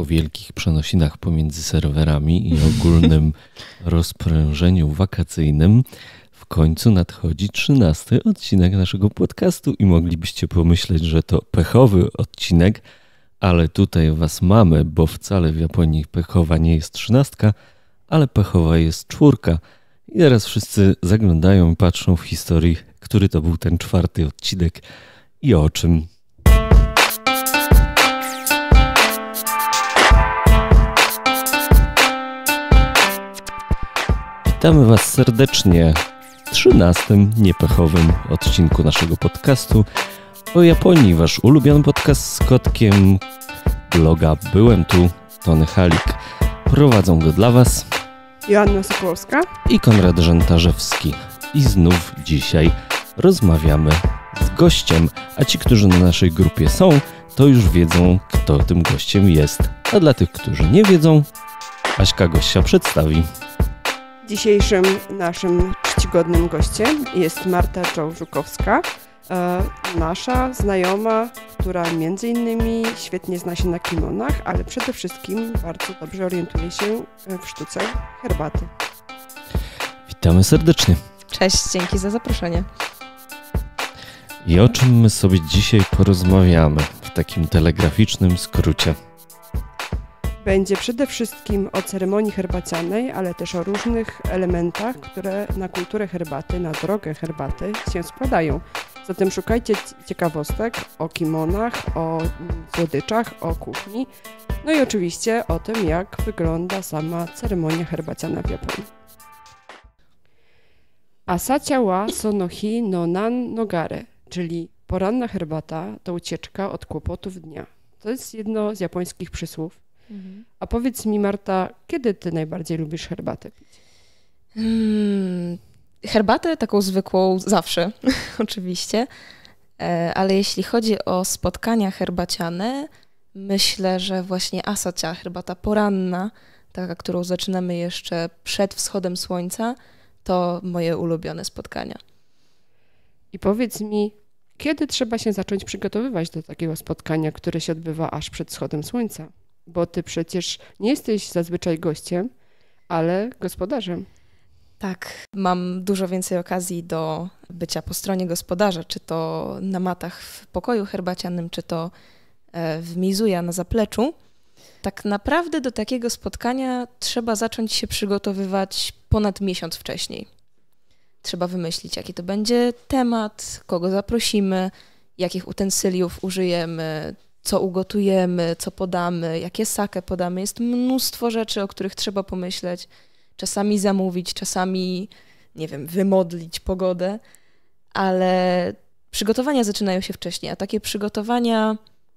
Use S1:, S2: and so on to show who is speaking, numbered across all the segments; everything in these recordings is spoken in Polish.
S1: po wielkich przenosinach pomiędzy serwerami i ogólnym rozprężeniu wakacyjnym w końcu nadchodzi trzynasty odcinek naszego podcastu i moglibyście pomyśleć, że to pechowy odcinek, ale tutaj was mamy, bo wcale w Japonii pechowa nie jest trzynastka, ale pechowa jest czwórka. I teraz wszyscy zaglądają i patrzą w historii, który to był ten czwarty odcinek i o czym. Witamy Was serdecznie w 13. niepechowym odcinku naszego podcastu o Japonii. Wasz ulubiony podcast z kotkiem bloga Byłem tu, Tony Halik. Prowadzą go dla Was
S2: Joanna Sokołowska i
S1: Konrad Żentarzewski. I znów dzisiaj rozmawiamy z gościem, a ci, którzy na naszej grupie są, to już wiedzą, kto tym gościem jest. A dla tych, którzy nie wiedzą, Aśka gościa przedstawi.
S2: Dzisiejszym naszym czcigodnym gościem jest Marta Czołżukowska, e, nasza znajoma, która między innymi świetnie zna się na kimonach, ale przede wszystkim bardzo dobrze orientuje się e, w sztuce herbaty.
S1: Witamy serdecznie.
S2: Cześć, dzięki za zaproszenie.
S1: I o czym my sobie dzisiaj porozmawiamy w takim telegraficznym skrócie?
S2: będzie przede wszystkim o ceremonii herbacianej, ale też o różnych elementach, które na kulturę herbaty, na drogę herbaty się składają. Zatem szukajcie ciekawostek o kimonach, o słodyczach, o kuchni, no i oczywiście o tym, jak wygląda sama ceremonia herbaciana w Japonii. Asacia wa sonohi no nan nogare, czyli poranna herbata to ucieczka od kłopotów dnia. To jest jedno z japońskich przysłów, a powiedz mi, Marta, kiedy ty najbardziej lubisz herbatę pić? Hmm, herbatę taką zwykłą zawsze, oczywiście.
S3: E, ale jeśli chodzi o spotkania herbaciane, myślę, że właśnie asacia, herbata poranna, taka, którą zaczynamy jeszcze przed wschodem słońca,
S2: to moje ulubione spotkania. I powiedz mi, kiedy trzeba się zacząć przygotowywać do takiego spotkania, które się odbywa aż przed wschodem słońca? bo ty przecież nie jesteś zazwyczaj gościem, ale gospodarzem.
S3: Tak, mam dużo więcej okazji do bycia po stronie gospodarza, czy to na matach w pokoju herbacianym, czy to e, w Mizuja na zapleczu. Tak naprawdę do takiego spotkania trzeba zacząć się przygotowywać ponad miesiąc wcześniej. Trzeba wymyślić, jaki to będzie temat, kogo zaprosimy, jakich utensyliów użyjemy, co ugotujemy, co podamy, jakie sake podamy. Jest mnóstwo rzeczy, o których trzeba pomyśleć, czasami zamówić, czasami, nie wiem, wymodlić pogodę, ale przygotowania zaczynają się wcześniej, a takie przygotowania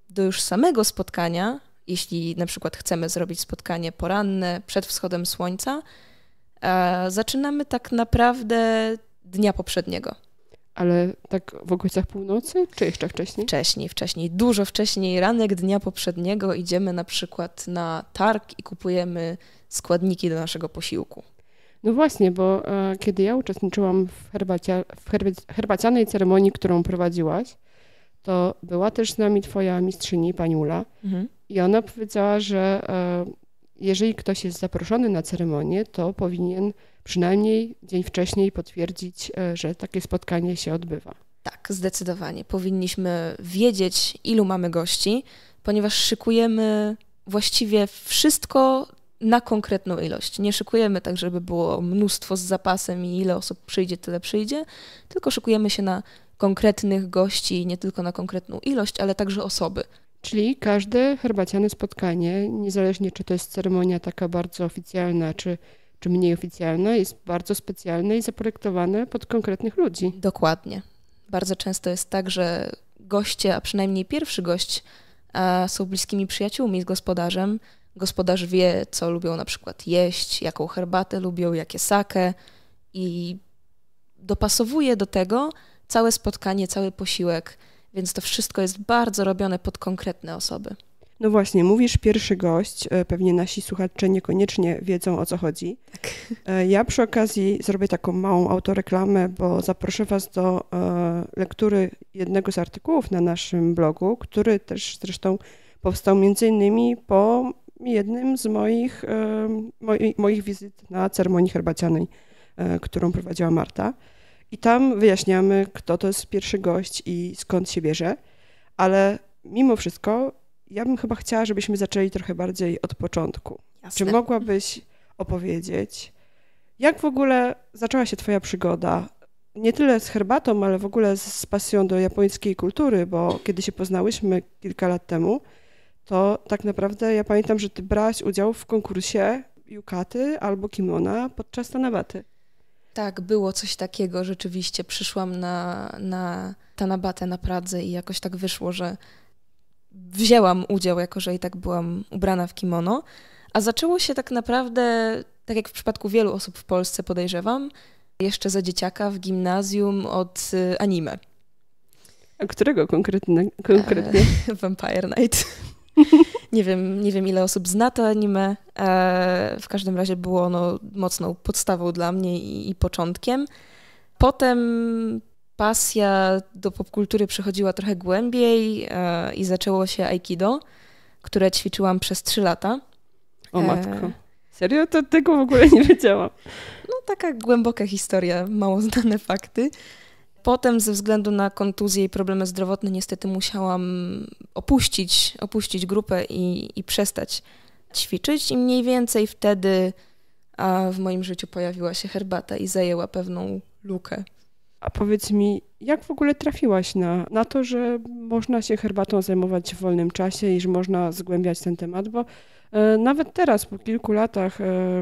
S3: do już samego spotkania, jeśli na przykład chcemy zrobić spotkanie poranne przed wschodem słońca, e, zaczynamy tak naprawdę dnia poprzedniego
S2: ale tak
S3: w okolicach północy, czy jeszcze wcześniej? Wcześniej, wcześniej, dużo wcześniej. Ranek dnia poprzedniego idziemy na przykład
S2: na targ i kupujemy składniki do naszego posiłku. No właśnie, bo e, kiedy ja uczestniczyłam w, herbacia, w herbacianej ceremonii, którą prowadziłaś, to była też z nami twoja mistrzyni, pani Ula, mhm. i ona powiedziała, że e, jeżeli ktoś jest zaproszony na ceremonię, to powinien przynajmniej dzień wcześniej potwierdzić, e, że takie spotkanie się odbywa. Tak, zdecydowanie.
S3: Powinniśmy wiedzieć, ilu mamy gości, ponieważ szykujemy właściwie wszystko na konkretną ilość. Nie szykujemy tak, żeby było mnóstwo z zapasem i ile osób przyjdzie, tyle przyjdzie, tylko szykujemy się na konkretnych gości,
S2: nie tylko na konkretną ilość, ale także osoby. Czyli każde herbaciane spotkanie, niezależnie czy to jest ceremonia taka bardzo oficjalna, czy, czy mniej oficjalna, jest bardzo specjalne i zaprojektowane pod konkretnych ludzi. Dokładnie. Bardzo często jest tak, że
S3: goście, a przynajmniej pierwszy gość, są bliskimi przyjaciółmi z gospodarzem. Gospodarz wie, co lubią na przykład jeść, jaką herbatę lubią, jakie sake i dopasowuje do tego całe spotkanie, cały posiłek więc to wszystko jest bardzo robione pod konkretne osoby.
S2: No właśnie, mówisz pierwszy gość, e, pewnie nasi słuchacze niekoniecznie wiedzą o co chodzi. Tak. E, ja przy okazji zrobię taką małą autoreklamę, bo zaproszę Was do e, lektury jednego z artykułów na naszym blogu, który też zresztą powstał między innymi po jednym z moich, moich wizyt na ceremonii herbacianej, którą prowadziła Marta. I tam wyjaśniamy, kto to jest pierwszy gość i skąd się bierze. Ale mimo wszystko, ja bym chyba chciała, żebyśmy zaczęli trochę bardziej od początku. Jasne. Czy mogłabyś opowiedzieć, jak w ogóle zaczęła się Twoja przygoda? Nie tyle z herbatą, ale w ogóle z pasją do japońskiej kultury, bo kiedy się poznałyśmy kilka lat temu, to tak naprawdę ja pamiętam, że Ty brałaś udział w konkursie Yukaty albo Kimona podczas Tanabaty.
S3: Tak, było coś takiego rzeczywiście. Przyszłam na, na Tanabatę na Pradze i jakoś tak wyszło, że wzięłam udział, jako że i tak byłam ubrana w kimono. A zaczęło się tak naprawdę, tak jak w przypadku wielu osób w Polsce podejrzewam, jeszcze za dzieciaka w gimnazjum od y, anime.
S2: A którego konkretnie? konkretnie?
S3: Vampire Night. Nie wiem, nie wiem ile osób zna to anime. E, w każdym razie było ono mocną podstawą dla mnie i, i początkiem. Potem pasja do popkultury przechodziła trochę głębiej e, i zaczęło się aikido, które ćwiczyłam przez 3 lata.
S2: O e, matko. Serio? To tego w ogóle nie wiedziałam.
S3: No taka głęboka historia, mało znane fakty. Potem ze względu na kontuzję i problemy zdrowotne niestety musiałam opuścić, opuścić grupę i, i przestać ćwiczyć i mniej więcej wtedy a w moim życiu pojawiła się herbata i zajęła pewną lukę.
S2: A powiedz mi, jak w ogóle trafiłaś na, na to, że można się herbatą zajmować w wolnym czasie i że można zgłębiać ten temat? Bo e, nawet teraz, po kilku latach, e,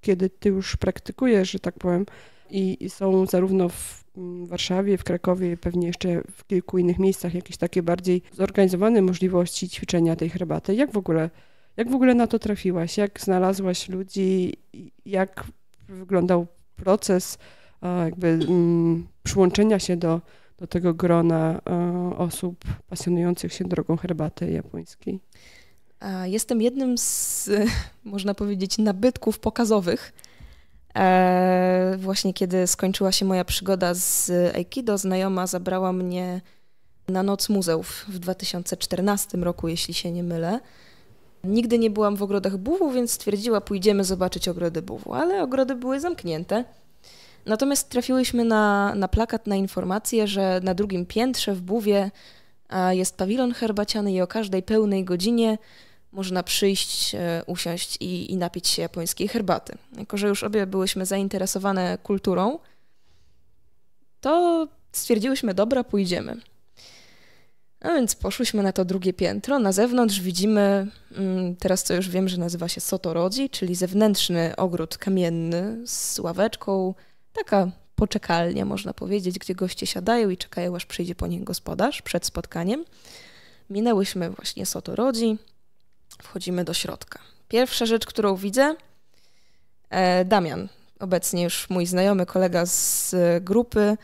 S2: kiedy ty już praktykujesz, że tak powiem, i, są zarówno w mm, Warszawie, w Krakowie, pewnie jeszcze w kilku innych miejscach jakieś takie bardziej zorganizowane możliwości ćwiczenia tej herbaty. Jak w ogóle, jak w ogóle na to trafiłaś? Jak znalazłaś ludzi? Jak wyglądał proces e, jakby mm, przyłączenia się do, do tego grona e, osób pasjonujących się drogą herbaty japońskiej? Jestem jednym
S3: z, można powiedzieć, nabytków pokazowych E, właśnie kiedy skończyła się moja przygoda z Aikido, znajoma zabrała mnie na Noc Muzeów w 2014 roku, jeśli się nie mylę. Nigdy nie byłam w ogrodach buwu, więc stwierdziła, pójdziemy zobaczyć ogrody buwu, ale ogrody były zamknięte. Natomiast trafiłyśmy na, na plakat, na informację, że na drugim piętrze w buwie jest pawilon herbaciany i o każdej pełnej godzinie można przyjść, e, usiąść i, i napić się japońskiej herbaty. Jako, że już obie byłyśmy zainteresowane kulturą, to stwierdziłyśmy, dobra, pójdziemy. A więc poszłyśmy na to drugie piętro. Na zewnątrz widzimy, mm, teraz co już wiem, że nazywa się Sotorodzi, czyli zewnętrzny ogród kamienny z ławeczką, taka poczekalnia można powiedzieć, gdzie goście siadają i czekają, aż przyjdzie po nich gospodarz przed spotkaniem. Minęłyśmy właśnie Sotorodzi, Wchodzimy do środka. Pierwsza rzecz, którą widzę, e, Damian, obecnie już mój znajomy kolega z e, grupy,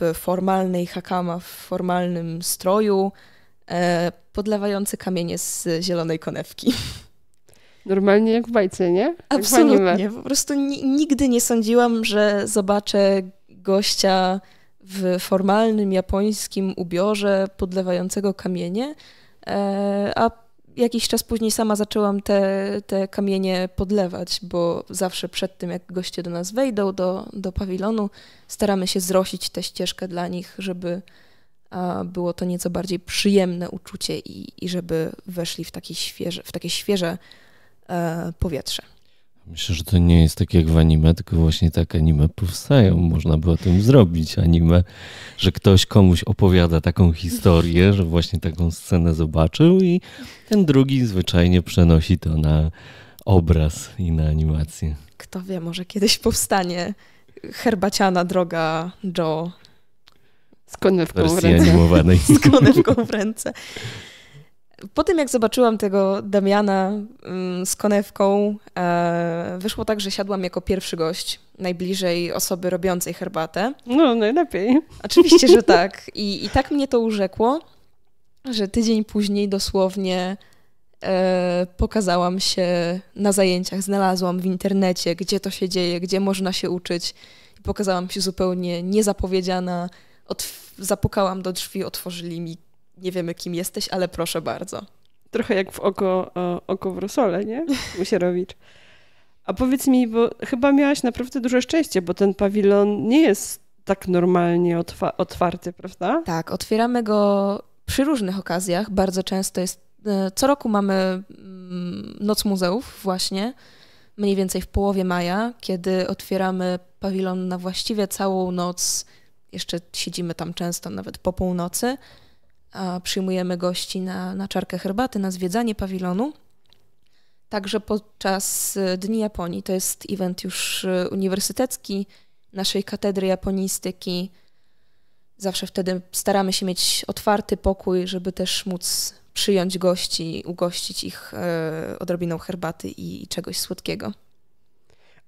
S3: w formalnej hakama, w formalnym stroju, e, podlewający kamienie z zielonej konewki. Normalnie
S2: jak w bajce, nie? Jak Absolutnie.
S3: Po prostu nigdy nie sądziłam, że zobaczę gościa w formalnym japońskim ubiorze podlewającego kamienie, a jakiś czas później sama zaczęłam te, te kamienie podlewać, bo zawsze przed tym, jak goście do nas wejdą, do, do pawilonu, staramy się zrosić tę ścieżkę dla nich, żeby było to nieco bardziej przyjemne uczucie i, i żeby weszli w takie świeże, w takie świeże e, powietrze.
S1: Myślę, że to nie jest tak jak w anime, tylko właśnie tak anime powstają. Można by o tym zrobić anime, że ktoś komuś opowiada taką historię, że właśnie taką scenę zobaczył i ten drugi zwyczajnie przenosi to na obraz i na animację.
S3: Kto wie, może kiedyś powstanie herbaciana droga Joe. Z konewką w ręce. Z konewką w ręce po tym, jak zobaczyłam tego Damiana mm, z konewką, e, wyszło tak, że siadłam jako pierwszy gość najbliżej osoby robiącej herbatę.
S2: No, najlepiej.
S3: Oczywiście, że tak. I, i tak mnie to urzekło, że tydzień później dosłownie e, pokazałam się na zajęciach, znalazłam w internecie, gdzie to się dzieje, gdzie można się uczyć. pokazałam się zupełnie niezapowiedziana. zapukałam do drzwi, otworzyli
S2: mi nie wiemy kim jesteś, ale proszę bardzo. Trochę jak w oko, o, oko w rosole, nie? Musierowicz. A powiedz mi, bo chyba miałaś naprawdę duże szczęście, bo ten pawilon nie jest tak normalnie otwa otwarty, prawda?
S3: Tak, otwieramy go przy różnych okazjach. Bardzo często jest. E, co roku mamy mm, Noc Muzeów, właśnie, mniej więcej w połowie maja, kiedy otwieramy pawilon na właściwie całą noc. Jeszcze siedzimy tam często, nawet po północy przyjmujemy gości na, na czarkę herbaty, na zwiedzanie pawilonu. Także podczas y, Dni Japonii, to jest event już y, uniwersytecki naszej katedry japonistyki. Zawsze wtedy staramy się mieć otwarty pokój, żeby też móc przyjąć gości, ugościć ich y, odrobiną herbaty i czegoś słodkiego.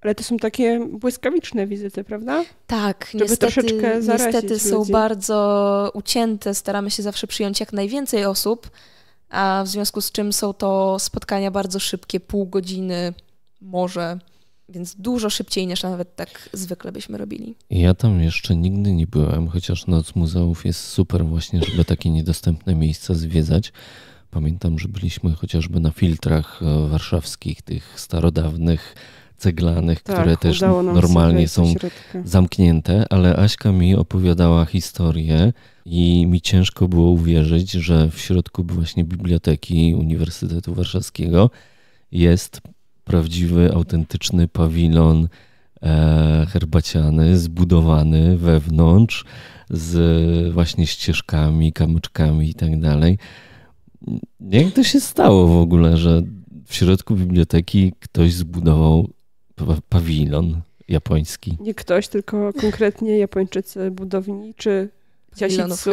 S2: Ale to są takie błyskawiczne wizyty, prawda?
S3: Tak, Żeby niestety, niestety są ludzi. bardzo ucięte. Staramy się zawsze przyjąć jak najwięcej osób, a w związku z czym są to spotkania bardzo szybkie, pół godziny, może, więc dużo szybciej niż nawet tak zwykle byśmy robili.
S1: Ja tam jeszcze nigdy nie byłem, chociaż Noc Muzeów jest super właśnie, żeby takie niedostępne miejsca zwiedzać. Pamiętam, że byliśmy chociażby na filtrach e, warszawskich, tych starodawnych, ceglanych, tak, które też normalnie są zamknięte, ale Aśka mi opowiadała historię i mi ciężko było uwierzyć, że w środku właśnie biblioteki Uniwersytetu Warszawskiego jest prawdziwy, autentyczny pawilon e, herbaciany, zbudowany wewnątrz z właśnie ścieżkami, kamyczkami i tak dalej. Jak to się stało w ogóle, że w środku biblioteki ktoś zbudował pawilon japoński.
S2: Nie ktoś, tylko konkretnie Japończycy budowniczy Pawilonów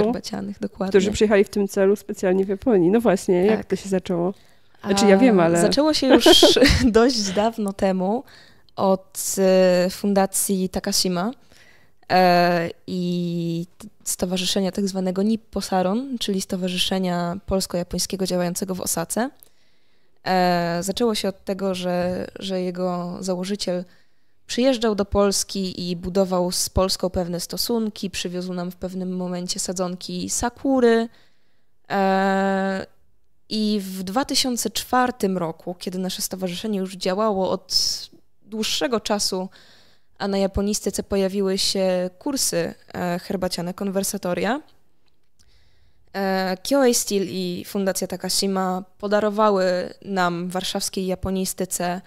S2: dokładnie. Którzy przyjechali w tym celu specjalnie w Japonii. No właśnie, tak. jak to się zaczęło? Znaczy ja wiem, ale... Zaczęło się już
S3: dość dawno temu od e, fundacji Takashima e, i stowarzyszenia tak zwanego Nipposaron, czyli Stowarzyszenia Polsko-Japońskiego działającego w Osace. E, zaczęło się od tego, że, że jego założyciel przyjeżdżał do Polski i budował z Polską pewne stosunki, przywiózł nam w pewnym momencie sadzonki sakury. E, I w 2004 roku, kiedy nasze stowarzyszenie już działało od dłuższego czasu, a na japonistyce pojawiły się kursy e, herbaciane konwersatoria, E, KOA Steel i Fundacja Takashima podarowały nam warszawskiej japonistyce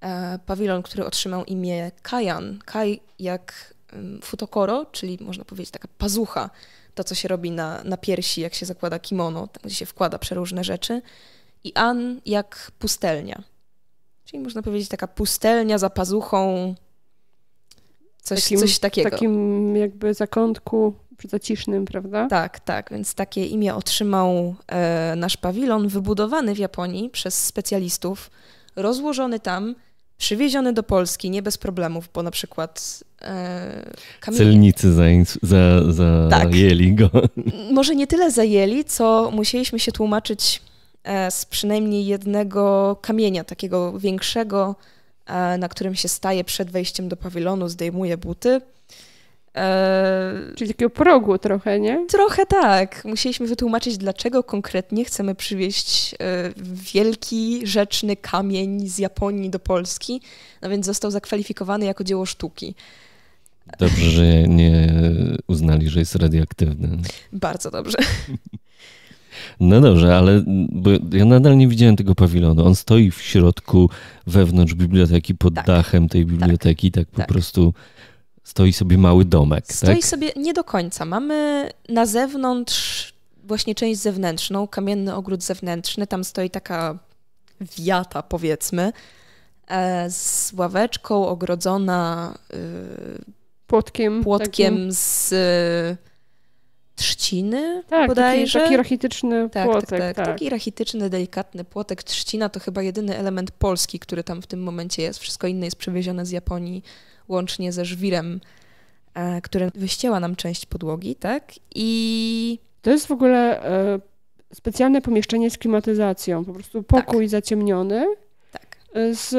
S3: e, pawilon, który otrzymał imię Kajan. Kaj jak futokoro, czyli można powiedzieć taka pazucha, to co się robi na, na piersi, jak się zakłada kimono, tam gdzie się wkłada przeróżne rzeczy. I An jak pustelnia. Czyli można powiedzieć taka pustelnia za pazuchą, coś, takim, coś takiego. W takim jakby zakątku zacisznym, prawda? Tak, tak, więc takie imię otrzymał e, nasz pawilon wybudowany w Japonii przez specjalistów, rozłożony tam, przywieziony do Polski, nie bez problemów, bo na przykład e, kamienie... Celnicy
S1: zajęli za, za tak. go.
S3: Może nie tyle zajęli, co musieliśmy się tłumaczyć e, z przynajmniej jednego kamienia, takiego większego, e, na którym się staje przed wejściem do pawilonu, zdejmuje buty Czyli takiego progu trochę, nie? Trochę tak. Musieliśmy wytłumaczyć, dlaczego konkretnie chcemy przywieźć e, wielki, rzeczny kamień z Japonii do Polski, no więc został zakwalifikowany jako dzieło sztuki.
S1: Dobrze, że nie uznali, że jest radioaktywny.
S3: Bardzo dobrze.
S1: No dobrze, ale bo ja nadal nie widziałem tego pawilonu. On stoi w środku, wewnątrz biblioteki, pod tak. dachem tej tak. biblioteki, tak, tak po prostu stoi sobie mały domek. Stoi tak?
S3: sobie nie do końca. Mamy na zewnątrz właśnie część zewnętrzną, kamienny ogród zewnętrzny, tam stoi taka wiata powiedzmy, e, z ławeczką ogrodzona y, płotkiem, płotkiem z y, trzciny tak, bodajże. Taki, taki rachityczny tak, tak płotek. Tak, tak, tak, taki rachityczny, delikatny płotek. Trzcina to chyba jedyny element polski, który tam w tym momencie jest. Wszystko inne jest przywiezione z Japonii łącznie ze żwirem,
S2: e, który wyścięła nam część podłogi, tak? I... To jest w ogóle e, specjalne pomieszczenie z klimatyzacją, po prostu pokój tak. zaciemniony tak. E, z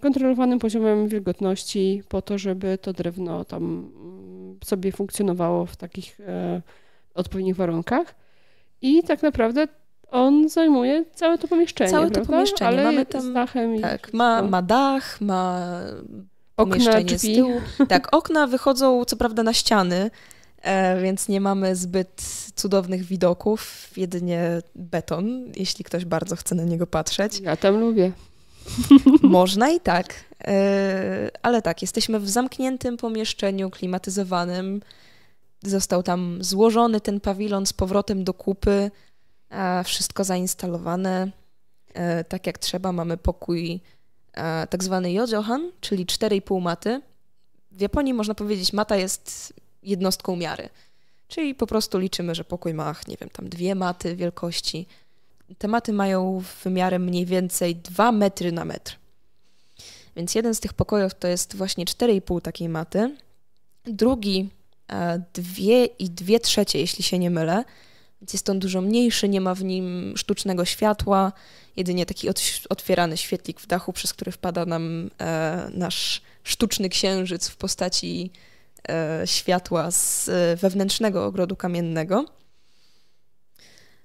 S2: kontrolowanym poziomem wilgotności po to, żeby to drewno tam mm, sobie funkcjonowało w takich e, odpowiednich warunkach. I tak naprawdę on zajmuje całe to pomieszczenie. Całe prawda? to pomieszczenie. Ale Mamy tam, dachem tak, i... ma, no. ma dach, ma Okna okna, z tyłu. Tak, okna
S3: wychodzą co prawda na ściany, e, więc nie mamy zbyt cudownych widoków, jedynie beton, jeśli ktoś bardzo chce na niego patrzeć. Ja tam lubię. Można i tak, e, ale tak, jesteśmy w zamkniętym pomieszczeniu klimatyzowanym. Został tam złożony ten pawilon z powrotem do kupy, wszystko zainstalowane e, tak jak trzeba. Mamy pokój E, tak zwany yojohan, czyli 4,5 maty. W Japonii można powiedzieć, mata jest jednostką miary. Czyli po prostu liczymy, że pokój ma, nie wiem, tam dwie maty wielkości. Te maty mają wymiarem mniej więcej 2 metry na metr. Więc jeden z tych pokojów to jest właśnie 4,5 takiej maty. Drugi 2 e, i 2 trzecie, jeśli się nie mylę. Więc jest on dużo mniejszy, nie ma w nim sztucznego światła, jedynie taki otwierany świetlik w dachu, przez który wpada nam e, nasz sztuczny księżyc w postaci e, światła z e, wewnętrznego ogrodu kamiennego.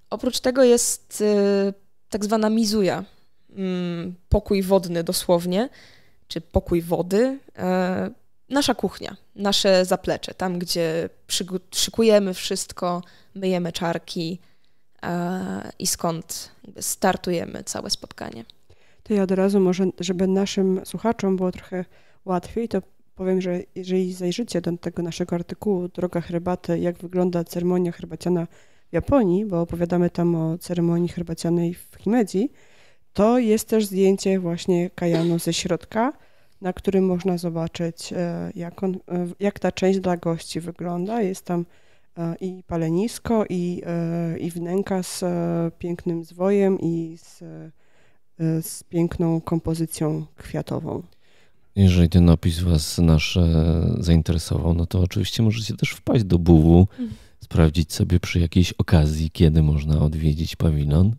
S3: Oprócz tego jest e, tak zwana mizuja, mm, pokój wodny dosłownie, czy pokój wody, e, nasza kuchnia, nasze zaplecze, tam gdzie szykujemy wszystko, myjemy czarki, E, i skąd startujemy całe
S2: spotkanie. To ja od razu może, żeby naszym słuchaczom było trochę łatwiej, to powiem, że jeżeli zajrzycie do tego naszego artykułu Droga herbaty, jak wygląda ceremonia herbaciana w Japonii, bo opowiadamy tam o ceremonii herbacianej w Himeji, to jest też zdjęcie właśnie kajanu ze środka, na którym można zobaczyć, e, jak, on, e, jak ta część dla gości wygląda. Jest tam E, i palenisko, i, e, i wnęka z e, pięknym zwojem i z, z piękną kompozycją kwiatową.
S1: Jeżeli ten opis Was nasz zainteresował, no to oczywiście możecie też wpaść do buwu, mhm. sprawdzić sobie przy jakiejś okazji, kiedy można odwiedzić pawilon.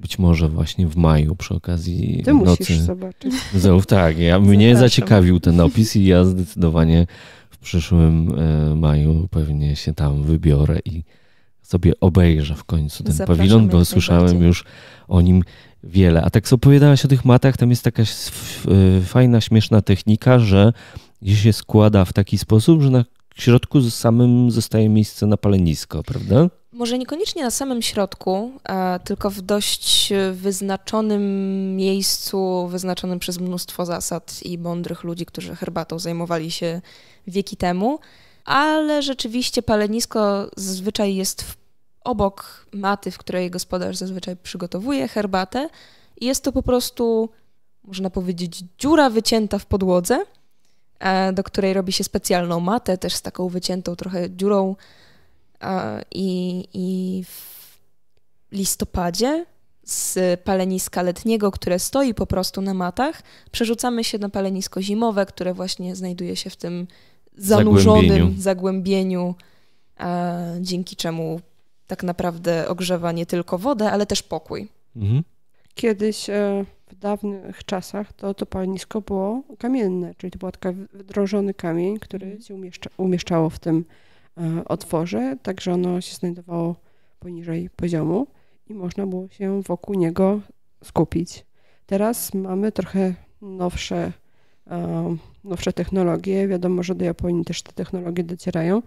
S1: Być może właśnie w maju przy okazji Ty nocy. musisz zobaczyć. Zów, tak, ja, mnie zaciekawił ten opis i ja zdecydowanie przyszłym e, maju pewnie się tam wybiorę i sobie obejrzę w końcu ten Zapraszam pawilon, bo słyszałem już o nim wiele. A tak co opowiadałaś o tych matach, tam jest taka e, fajna, śmieszna technika, że się składa w taki sposób, że na środku samym zostaje miejsce na palenisko, prawda?
S3: może niekoniecznie na samym środku, e, tylko w dość wyznaczonym miejscu, wyznaczonym przez mnóstwo zasad i mądrych ludzi, którzy herbatą zajmowali się wieki temu, ale rzeczywiście palenisko zazwyczaj jest obok maty, w której gospodarz zazwyczaj przygotowuje herbatę. Jest to po prostu, można powiedzieć, dziura wycięta w podłodze, e, do której robi się specjalną matę, też z taką wyciętą trochę dziurą i, i w listopadzie z paleniska letniego, które stoi po prostu na matach, przerzucamy się na palenisko zimowe, które właśnie znajduje się w tym zanurzonym zagłębieniu, zagłębieniu dzięki czemu tak naprawdę
S2: ogrzewa nie tylko wodę, ale też pokój. Mhm. Kiedyś e, w dawnych czasach to, to palenisko było kamienne, czyli to był taki wdrożony kamień, który mhm. się umieszcza, umieszczało w tym E, otworze, tak że ono się znajdowało poniżej poziomu i można było się wokół niego skupić. Teraz mamy trochę nowsze, e, nowsze technologie. Wiadomo, że do Japonii też te technologie docierają,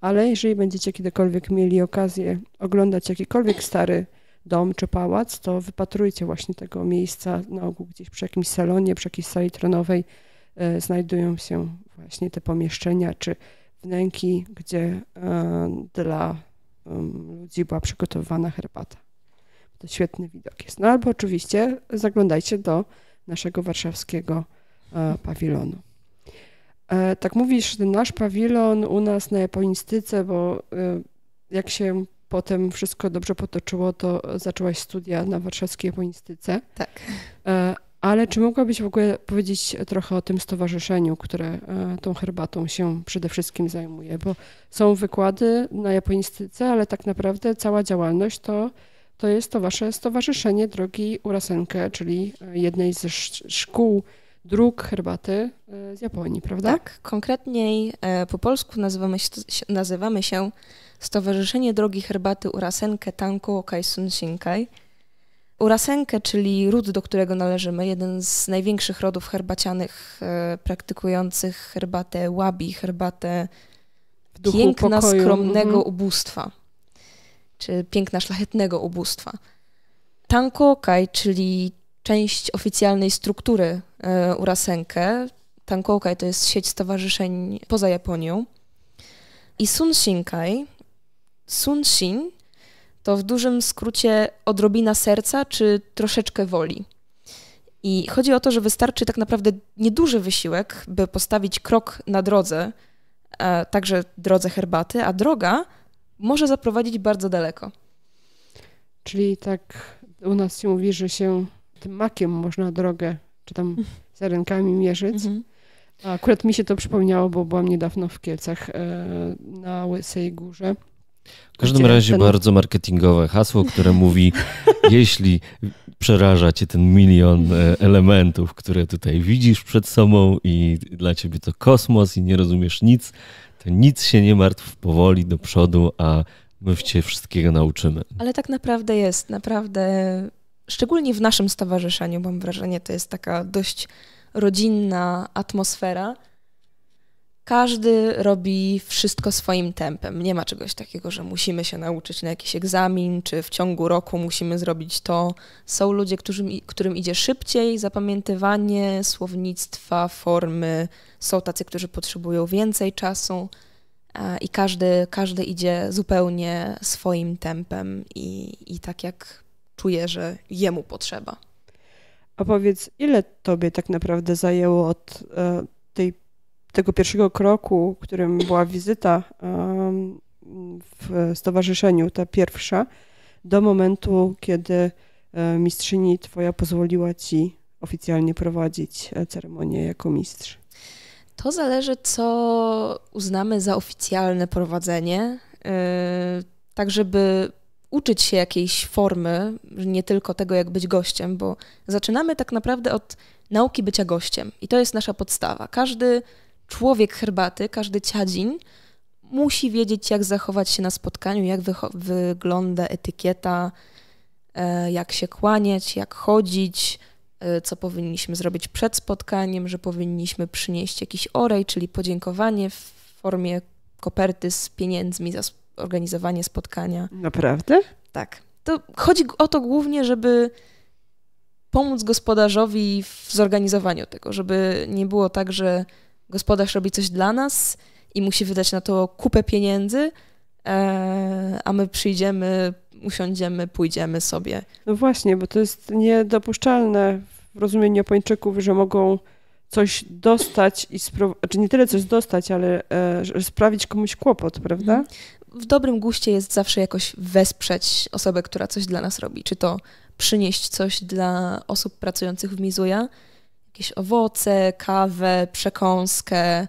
S2: ale jeżeli będziecie kiedykolwiek mieli okazję oglądać jakikolwiek stary dom czy pałac, to wypatrujcie właśnie tego miejsca na ogół gdzieś przy jakimś salonie, przy jakiejś sali tronowej. E, znajdują się właśnie te pomieszczenia czy wnęki, gdzie e, dla ludzi była przygotowywana herbata. To świetny widok jest. No albo oczywiście zaglądajcie do naszego warszawskiego e, pawilonu. E, tak mówisz, ten nasz pawilon u nas na japonistyce, bo jak się potem wszystko dobrze potoczyło, to zaczęłaś studia na warszawskiej japonistyce. Tak. Ale czy mogłabyś w ogóle powiedzieć trochę o tym stowarzyszeniu, które e, tą herbatą się przede wszystkim zajmuje? Bo są wykłady na japonistyce, ale tak naprawdę cała działalność to, to jest to wasze stowarzyszenie drogi Urasenkę, czyli e, jednej ze szkół dróg herbaty e, z Japonii, prawda? Tak, konkretniej
S3: po polsku nazywamy się, nazywamy się Stowarzyszenie Drogi Herbaty Urasenkę Tanku Okaisun Shinkai Urasenkę, czyli ród, do którego należymy, jeden z największych rodów herbacianych e, praktykujących herbatę łabi, herbatę piękna, pokoju. skromnego mm -hmm. ubóstwa, czy piękna, szlachetnego ubóstwa. Tankokaj, czyli część oficjalnej struktury e, Urasenkę. Tankokaj to jest sieć stowarzyszeń poza Japonią. I Sunshinkai. Sunshin to w dużym skrócie odrobina serca czy troszeczkę woli. I chodzi o to, że wystarczy tak naprawdę nieduży wysiłek, by postawić krok na drodze,
S2: e, także drodze herbaty, a droga może zaprowadzić bardzo daleko. Czyli tak u nas się mówi, że się tym makiem można drogę, czy tam rękami mierzyć. Mhm. akurat mi się to przypomniało, bo byłam niedawno w Kielcach e, na Łysej Górze w każdym razie ten... bardzo
S1: marketingowe hasło, które mówi, jeśli przeraża cię ten milion e, elementów, które tutaj widzisz przed sobą i dla ciebie to kosmos i nie rozumiesz nic, to nic się nie martw powoli do przodu, a my cię wszystkiego nauczymy.
S3: Ale tak naprawdę jest, naprawdę, szczególnie w naszym stowarzyszeniu mam wrażenie, to jest taka dość rodzinna atmosfera, każdy robi wszystko swoim tempem. Nie ma czegoś takiego, że musimy się nauczyć na jakiś egzamin, czy w ciągu roku musimy zrobić to. Są ludzie, którym, którym idzie szybciej zapamiętywanie słownictwa, formy. Są tacy, którzy potrzebują więcej czasu i każdy, każdy idzie zupełnie swoim tempem i, i tak jak czuje, że jemu potrzeba.
S2: A powiedz, ile tobie tak naprawdę zajęło od e, tego pierwszego kroku, którym była wizyta w stowarzyszeniu, ta pierwsza, do momentu, kiedy e, mistrzyni twoja pozwoliła ci oficjalnie prowadzić e, ceremonię jako mistrz?
S3: To zależy, co uznamy za oficjalne prowadzenie, e, tak żeby uczyć się jakiejś formy, nie tylko tego, jak być gościem, bo zaczynamy tak naprawdę od nauki bycia gościem i to jest nasza podstawa. Każdy człowiek herbaty, każdy ciadzin musi wiedzieć, jak zachować się na spotkaniu, jak wygląda etykieta, e, jak się kłaniać, jak chodzić, e, co powinniśmy zrobić przed spotkaniem, że powinniśmy przynieść jakiś orej, czyli podziękowanie w formie koperty z pieniędzmi za organizowanie spotkania. Naprawdę? Tak. To chodzi o to głównie, żeby pomóc gospodarzowi w zorganizowaniu tego, żeby nie było tak, że gospodarz robi coś dla nas i musi wydać na to kupę pieniędzy, e, a my przyjdziemy,
S2: usiądziemy, pójdziemy sobie. No właśnie, bo to jest niedopuszczalne w rozumieniu Japończyków, że mogą coś dostać i sprowadzić, znaczy nie tyle coś dostać, ale e, sprawić komuś kłopot, prawda? Mhm. W dobrym guście jest zawsze jakoś wesprzeć
S3: osobę, która coś dla nas robi. Czy to przynieść coś dla osób pracujących w Mizuja, jakieś owoce, kawę, przekąskę.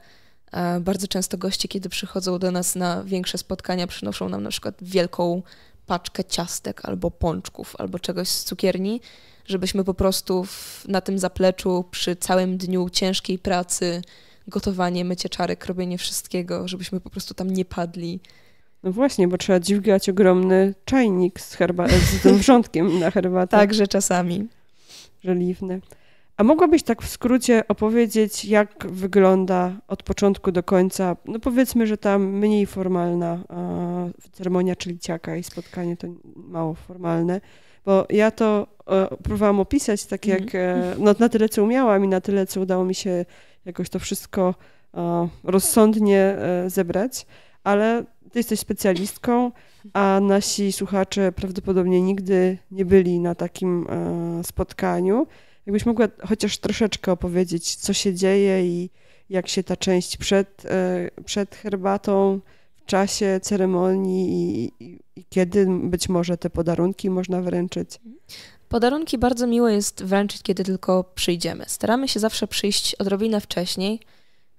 S3: E, bardzo często goście, kiedy przychodzą do nas na większe spotkania, przynoszą nam na przykład wielką paczkę ciastek albo pączków, albo czegoś z cukierni, żebyśmy po prostu w, na tym zapleczu przy całym dniu ciężkiej pracy, gotowanie, mycie czarek, robienie wszystkiego,
S2: żebyśmy po prostu tam nie padli. No właśnie, bo trzeba dźwigać ogromny czajnik z, herba- z tym wrzątkiem na herbatę. Także czasami. Żeliwne. A mogłabyś tak w skrócie opowiedzieć, jak wygląda od początku do końca, no powiedzmy, że ta mniej formalna e, ceremonia ciaka i spotkanie to mało formalne, bo ja to e, próbowałam opisać tak jak, mhm. e, no na tyle co umiałam i na tyle co udało mi się jakoś to wszystko e, rozsądnie e, zebrać, ale ty jesteś specjalistką, a nasi słuchacze prawdopodobnie nigdy nie byli na takim e, spotkaniu. Jakbyś mogła chociaż troszeczkę opowiedzieć, co się dzieje i jak się ta część przed, e, przed herbatą, w czasie ceremonii i, i, i kiedy być może te podarunki można wręczyć?
S3: Podarunki bardzo miło jest wręczyć, kiedy tylko przyjdziemy. Staramy się zawsze przyjść odrobinę wcześniej.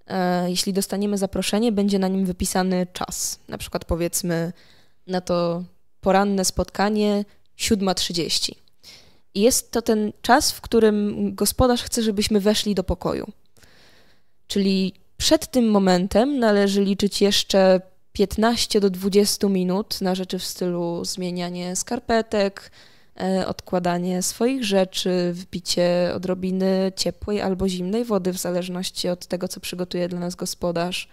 S3: E, jeśli dostaniemy zaproszenie, będzie na nim wypisany czas. Na przykład powiedzmy na to poranne spotkanie 7.30 jest to ten czas, w którym gospodarz chce, żebyśmy weszli do pokoju. Czyli przed tym momentem należy liczyć jeszcze 15 do 20 minut na rzeczy w stylu zmienianie skarpetek, e, odkładanie swoich rzeczy, wbicie odrobiny ciepłej albo zimnej wody, w zależności od tego, co przygotuje dla nas gospodarz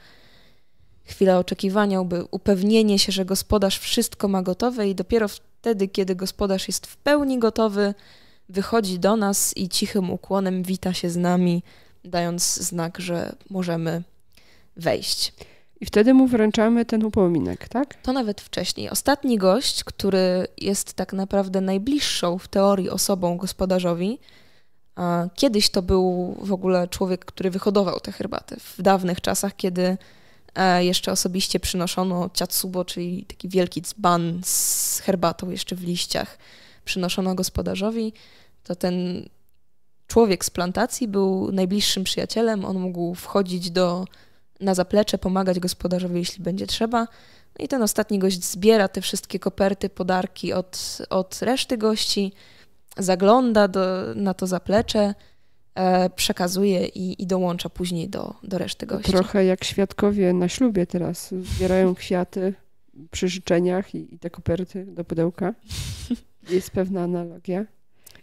S3: chwila oczekiwania, upewnienie się, że gospodarz wszystko ma gotowe i dopiero wtedy, kiedy gospodarz jest w pełni gotowy, wychodzi do nas i cichym ukłonem wita się z nami, dając znak, że możemy wejść.
S2: I wtedy mu wręczamy ten upominek,
S3: tak? To nawet wcześniej. Ostatni gość, który jest tak naprawdę najbliższą w teorii osobą gospodarzowi, kiedyś to był w ogóle człowiek, który wyhodował te herbaty. W dawnych czasach, kiedy E, jeszcze osobiście przynoszono ciatsubo, czyli taki wielki dzban z herbatą jeszcze w liściach. Przynoszono gospodarzowi. To ten człowiek z plantacji był najbliższym przyjacielem. On mógł wchodzić do, na zaplecze, pomagać gospodarzowi, jeśli będzie trzeba. No I ten ostatni gość zbiera te wszystkie koperty, podarki od, od reszty gości, zagląda do, na to zaplecze,
S2: E, przekazuje i, i dołącza później do, do reszty gości. Trochę jak świadkowie na ślubie teraz zbierają kwiaty przy życzeniach i, i te koperty do pudełka. Jest pewna analogia.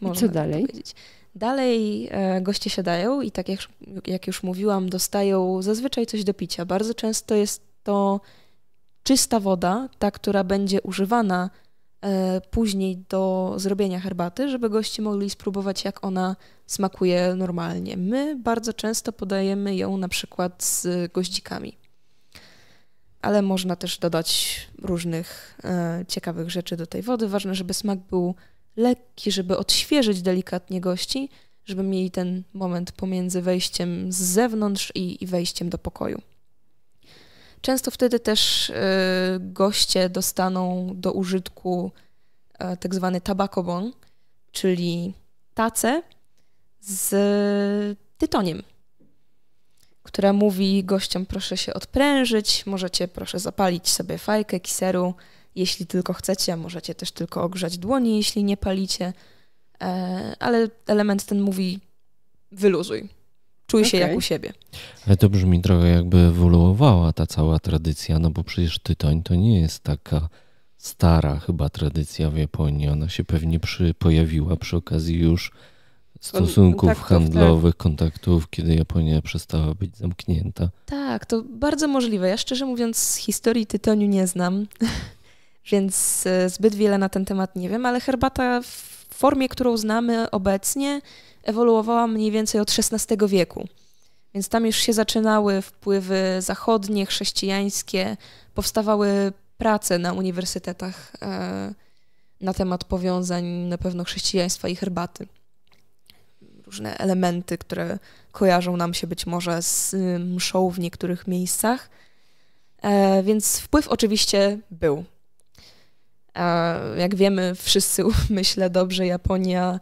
S2: Można I co tak dalej? Powiedzieć.
S3: Dalej e, goście siadają i tak jak, jak już mówiłam, dostają zazwyczaj coś do picia. Bardzo często jest to czysta woda, ta, która będzie używana E, później do zrobienia herbaty, żeby goście mogli spróbować, jak ona smakuje normalnie. My bardzo często podajemy ją na przykład z goździkami. Ale można też dodać różnych e, ciekawych rzeczy do tej wody. Ważne, żeby smak był lekki, żeby odświeżyć delikatnie gości, żeby mieli ten moment pomiędzy wejściem z zewnątrz i, i wejściem do pokoju. Często wtedy też e, goście dostaną do użytku e, tak zwany tabakobon, czyli tacę z tytoniem, która mówi gościom proszę się odprężyć, możecie proszę zapalić sobie fajkę kiseru, jeśli tylko chcecie, możecie też tylko ogrzać dłonie, jeśli nie palicie, e, ale element ten mówi wyluzuj, Czuj okay. się jak u siebie.
S1: Ale to brzmi trochę jakby ewoluowała ta cała tradycja, no bo przecież tytoń to nie jest taka stara chyba tradycja w Japonii. Ona się pewnie przy, pojawiła przy okazji już stosunków kontaktów, tak. handlowych, tak. kontaktów, kiedy Japonia przestała być zamknięta.
S3: Tak, to bardzo możliwe. Ja szczerze mówiąc historii tytoniu nie znam, więc e, zbyt wiele na ten temat nie wiem, ale herbata w formie, którą znamy obecnie, ewoluowała mniej więcej od XVI wieku. Więc tam już się zaczynały wpływy zachodnie, chrześcijańskie, powstawały prace na uniwersytetach e, na temat powiązań na pewno chrześcijaństwa i herbaty. Różne elementy, które kojarzą nam się być może z y, mszą w niektórych miejscach. E, więc wpływ oczywiście był. E, jak wiemy wszyscy, myślę dobrze, Japonia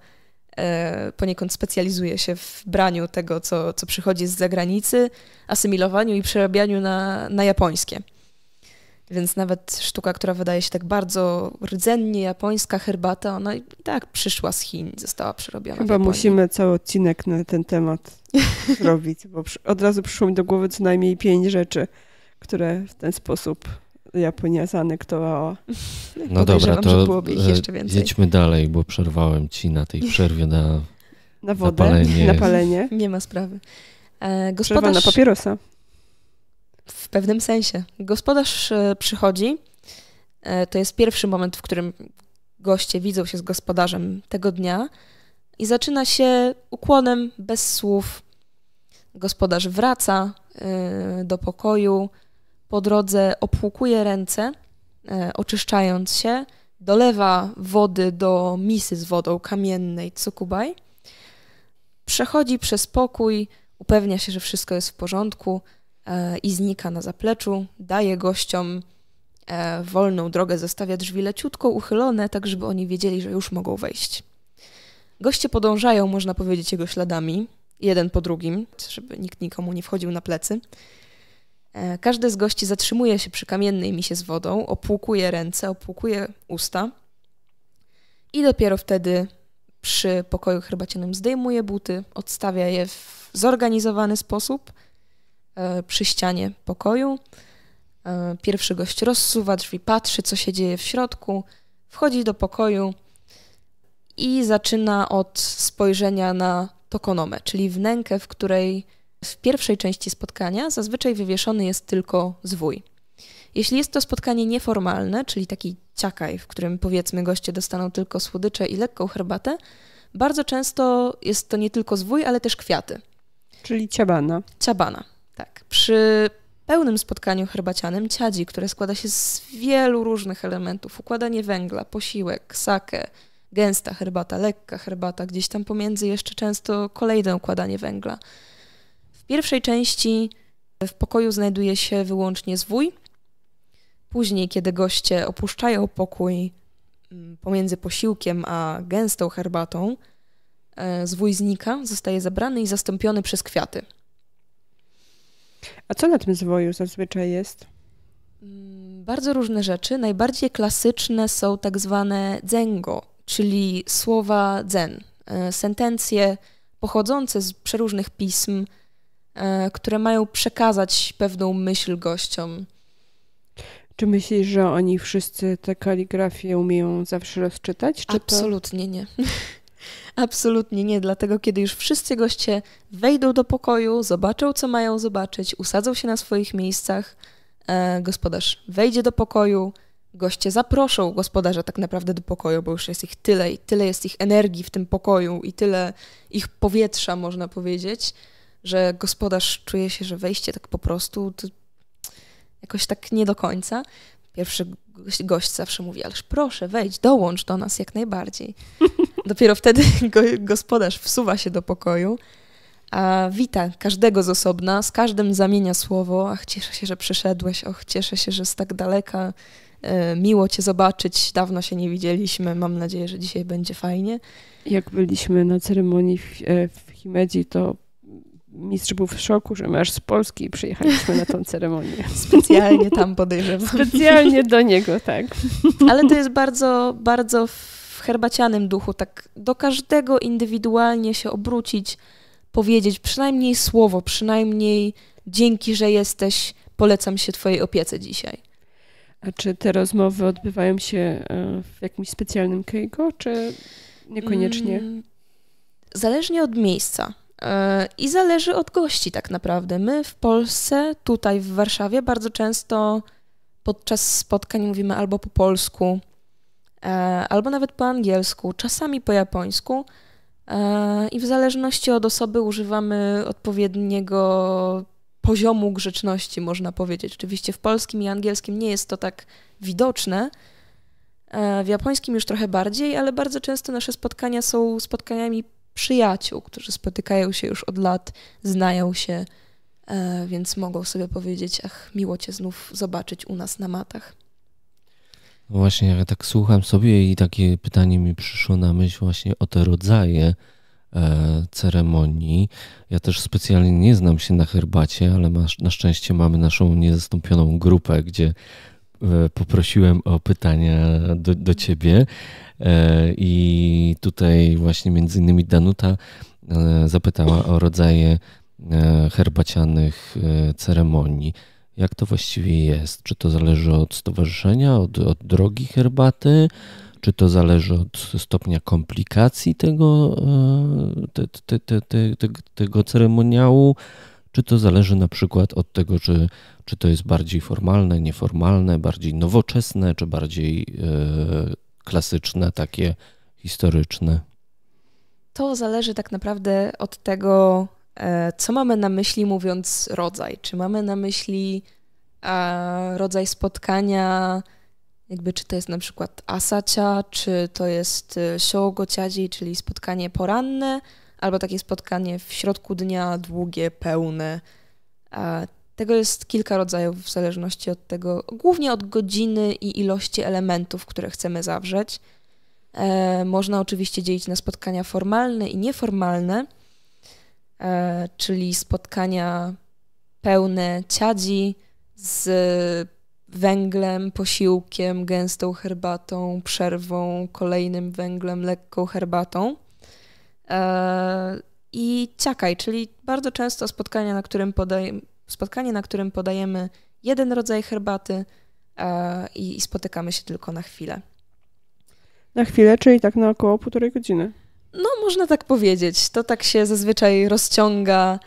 S3: E, poniekąd specjalizuje się w braniu tego, co, co przychodzi z zagranicy, asymilowaniu i przerabianiu na, na japońskie. Więc nawet sztuka, która wydaje się tak bardzo rdzennie japońska, herbata, ona i tak przyszła z Chin, została przerobiona. Chyba musimy
S2: cały odcinek na ten temat zrobić, bo od razu przyszło mi do głowy co najmniej pięć rzeczy, które w ten sposób Japonia zanektowała. No dobra, to e, jedźmy
S1: dalej, bo przerwałem ci na tej przerwie na, na wodę, na palenie.
S3: Nie ma sprawy. E, gospodarz, Przerwa na papierosa. W pewnym sensie. Gospodarz e, przychodzi. E, to jest pierwszy moment, w którym goście widzą się z gospodarzem tego dnia i zaczyna się ukłonem bez słów. Gospodarz wraca y, do pokoju, po drodze opłukuje ręce, e, oczyszczając się, dolewa wody do misy z wodą kamiennej Tsukubaj, przechodzi przez pokój, upewnia się, że wszystko jest w porządku e, i znika na zapleczu, daje gościom e, wolną drogę, zostawia drzwi leciutko uchylone, tak żeby oni wiedzieli, że już mogą wejść. Goście podążają, można powiedzieć, jego śladami, jeden po drugim, żeby nikt nikomu nie wchodził na plecy. E, każdy z gości zatrzymuje się przy kamiennej misie z wodą, opłukuje ręce, opłukuje usta i dopiero wtedy przy pokoju herbacianym zdejmuje buty, odstawia je w zorganizowany sposób e, przy ścianie pokoju. E, pierwszy gość rozsuwa drzwi, patrzy, co się dzieje w środku, wchodzi do pokoju i zaczyna od spojrzenia na tokonomę, czyli wnękę, w której w pierwszej części spotkania zazwyczaj wywieszony jest tylko zwój. Jeśli jest to spotkanie nieformalne, czyli taki ciakaj, w którym powiedzmy goście dostaną tylko słodycze i lekką herbatę, bardzo często jest to nie tylko zwój, ale też kwiaty. Czyli ciabana. Ciabana, tak. Przy pełnym spotkaniu herbacianym ciadzi, które składa się z wielu różnych elementów, układanie węgla, posiłek, sake, gęsta herbata, lekka herbata, gdzieś tam pomiędzy jeszcze często kolejne układanie węgla – pierwszej części w pokoju znajduje się wyłącznie zwój. Później, kiedy goście opuszczają pokój mm, pomiędzy posiłkiem a gęstą herbatą, e, zwój znika, zostaje zabrany i zastąpiony przez kwiaty. A co na tym zwoju zazwyczaj jest? Mm, bardzo różne rzeczy. Najbardziej klasyczne są tak zwane dzengo, czyli słowa dzen, e, sentencje pochodzące z przeróżnych pism, E, które mają przekazać pewną myśl gościom.
S2: Czy myślisz, że oni wszyscy tę kaligrafię umieją zawsze rozczytać? Czy Absolutnie to... nie.
S3: Absolutnie nie, dlatego kiedy już wszyscy goście wejdą do pokoju, zobaczą, co mają zobaczyć, usadzą się na swoich miejscach, e, gospodarz wejdzie do pokoju, goście zaproszą gospodarza tak naprawdę do pokoju, bo już jest ich tyle i tyle jest ich energii w tym pokoju i tyle ich powietrza, można powiedzieć, że gospodarz czuje się, że wejście tak po prostu jakoś tak nie do końca. Pierwszy gość zawsze mówi, ależ proszę, wejdź, dołącz do nas jak najbardziej. Dopiero wtedy gospodarz wsuwa się do pokoju, a wita każdego z osobna, z każdym zamienia słowo, ach, cieszę się, że przyszedłeś, och, cieszę się, że z tak daleka, e, miło cię zobaczyć, dawno się nie widzieliśmy, mam
S2: nadzieję, że dzisiaj będzie fajnie. Jak byliśmy na ceremonii w, e, w Himedzi, to mistrz był w szoku, że my aż z Polski przyjechaliśmy na tą ceremonię. Specjalnie tam podejrzewam. Specjalnie do niego, tak.
S3: Ale to jest bardzo, bardzo w herbacianym duchu, tak do każdego indywidualnie się obrócić, powiedzieć przynajmniej słowo, przynajmniej dzięki, że jesteś, polecam się twojej
S2: opiece dzisiaj. A czy te rozmowy odbywają się e, w jakimś specjalnym kejko, czy niekoniecznie? Mm, zależnie od miejsca. E,
S3: I zależy od gości tak naprawdę. My w Polsce, tutaj w Warszawie, bardzo często podczas spotkań mówimy albo po polsku, e, albo nawet po angielsku, czasami po japońsku. E, I w zależności od osoby używamy odpowiedniego poziomu grzeczności, można powiedzieć. Oczywiście w polskim i angielskim nie jest to tak widoczne, w japońskim już trochę bardziej, ale bardzo często nasze spotkania są spotkaniami przyjaciół, którzy spotykają się już od lat, znają się, e, więc mogą sobie powiedzieć, ach, miło cię znów zobaczyć u nas na matach.
S1: No właśnie, ja tak słucham sobie i takie pytanie mi przyszło na myśl właśnie o te rodzaje e, ceremonii. Ja też specjalnie nie znam się na herbacie, ale na szczęście mamy naszą niezastąpioną grupę, gdzie e, poprosiłem o pytania do, do ciebie i tutaj właśnie między innymi Danuta e, zapytała o rodzaje e, herbacianych e, ceremonii. Jak to właściwie jest? Czy to zależy od stowarzyszenia, od, od drogi herbaty? Czy to zależy od stopnia komplikacji tego, te, te, te, te, tego ceremoniału? Czy to zależy na przykład od tego, czy, czy to jest bardziej formalne, nieformalne, bardziej nowoczesne, czy bardziej klasyczne, takie historyczne?
S3: To zależy tak naprawdę od tego, e, co mamy na myśli mówiąc rodzaj. Czy mamy na myśli e, rodzaj spotkania, jakby czy to jest na przykład asacia, czy to jest e, siogociadzi, czyli spotkanie poranne, albo takie spotkanie w środku dnia, długie, pełne. Tego jest kilka rodzajów w zależności od tego, głównie od godziny i ilości elementów, które chcemy zawrzeć. E, można oczywiście dzielić na spotkania formalne i nieformalne, e, czyli spotkania pełne ciadzi z węglem, posiłkiem, gęstą herbatą, przerwą, kolejnym węglem, lekką herbatą. E, I ciakaj, czyli bardzo często spotkania, na którym podajemy Spotkanie, na którym podajemy jeden rodzaj herbaty e, i, i spotykamy się tylko na chwilę.
S2: Na chwilę, czyli tak na około półtorej godziny.
S3: No, można tak powiedzieć. To tak się zazwyczaj rozciąga,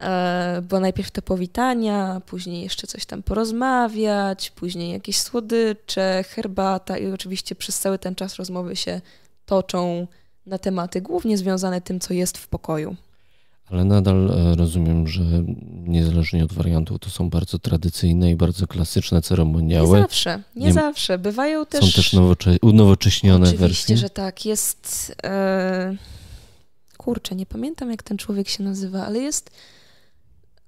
S3: e, bo najpierw te powitania, później jeszcze coś tam porozmawiać, później jakieś słodycze, herbata i oczywiście przez cały ten czas rozmowy się toczą na tematy głównie związane tym, co jest w pokoju.
S1: Ale nadal e, rozumiem, że niezależnie od wariantów, to są bardzo tradycyjne i bardzo klasyczne ceremoniały. Nie zawsze, nie, nie
S3: zawsze. Bywają też. Są też
S1: nowocze... unowocześnione Oczywiście, wersje. że
S3: tak. Jest. E... Kurczę, nie pamiętam jak ten człowiek się nazywa, ale jest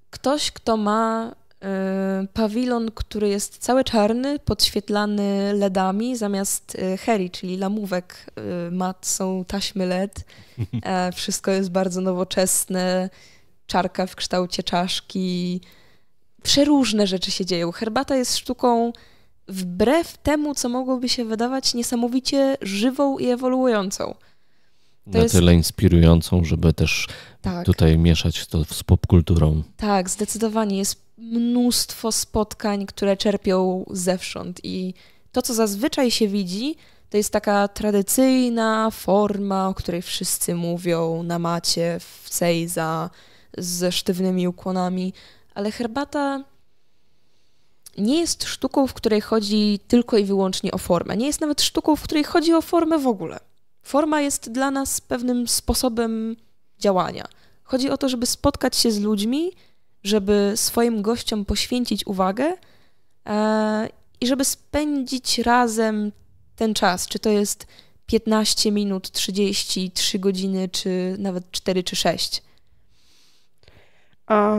S3: ktoś, kto ma E, pawilon, który jest cały czarny, podświetlany LEDami, zamiast e, heri, czyli lamówek e, mat, są taśmy LED. Wszystko jest bardzo nowoczesne, czarka w kształcie czaszki. Przeróżne rzeczy się dzieją. Herbata jest sztuką wbrew temu, co mogłoby się wydawać, niesamowicie żywą i ewoluującą. To na jest... tyle
S1: inspirującą, żeby też tak. tutaj mieszać to z popkulturą.
S3: Tak, zdecydowanie. Jest mnóstwo spotkań, które czerpią zewsząd i to, co zazwyczaj się widzi, to jest taka tradycyjna forma, o której wszyscy mówią na macie, w sejza, ze sztywnymi ukłonami, ale herbata nie jest sztuką, w której chodzi tylko i wyłącznie o formę. Nie jest nawet sztuką, w której chodzi o formę w ogóle. Forma jest dla nas pewnym sposobem działania. Chodzi o to, żeby spotkać się z ludźmi, żeby swoim gościom poświęcić uwagę e, i żeby spędzić razem ten czas, czy to jest 15 minut, 30, 3 godziny, czy nawet 4 czy 6.
S2: A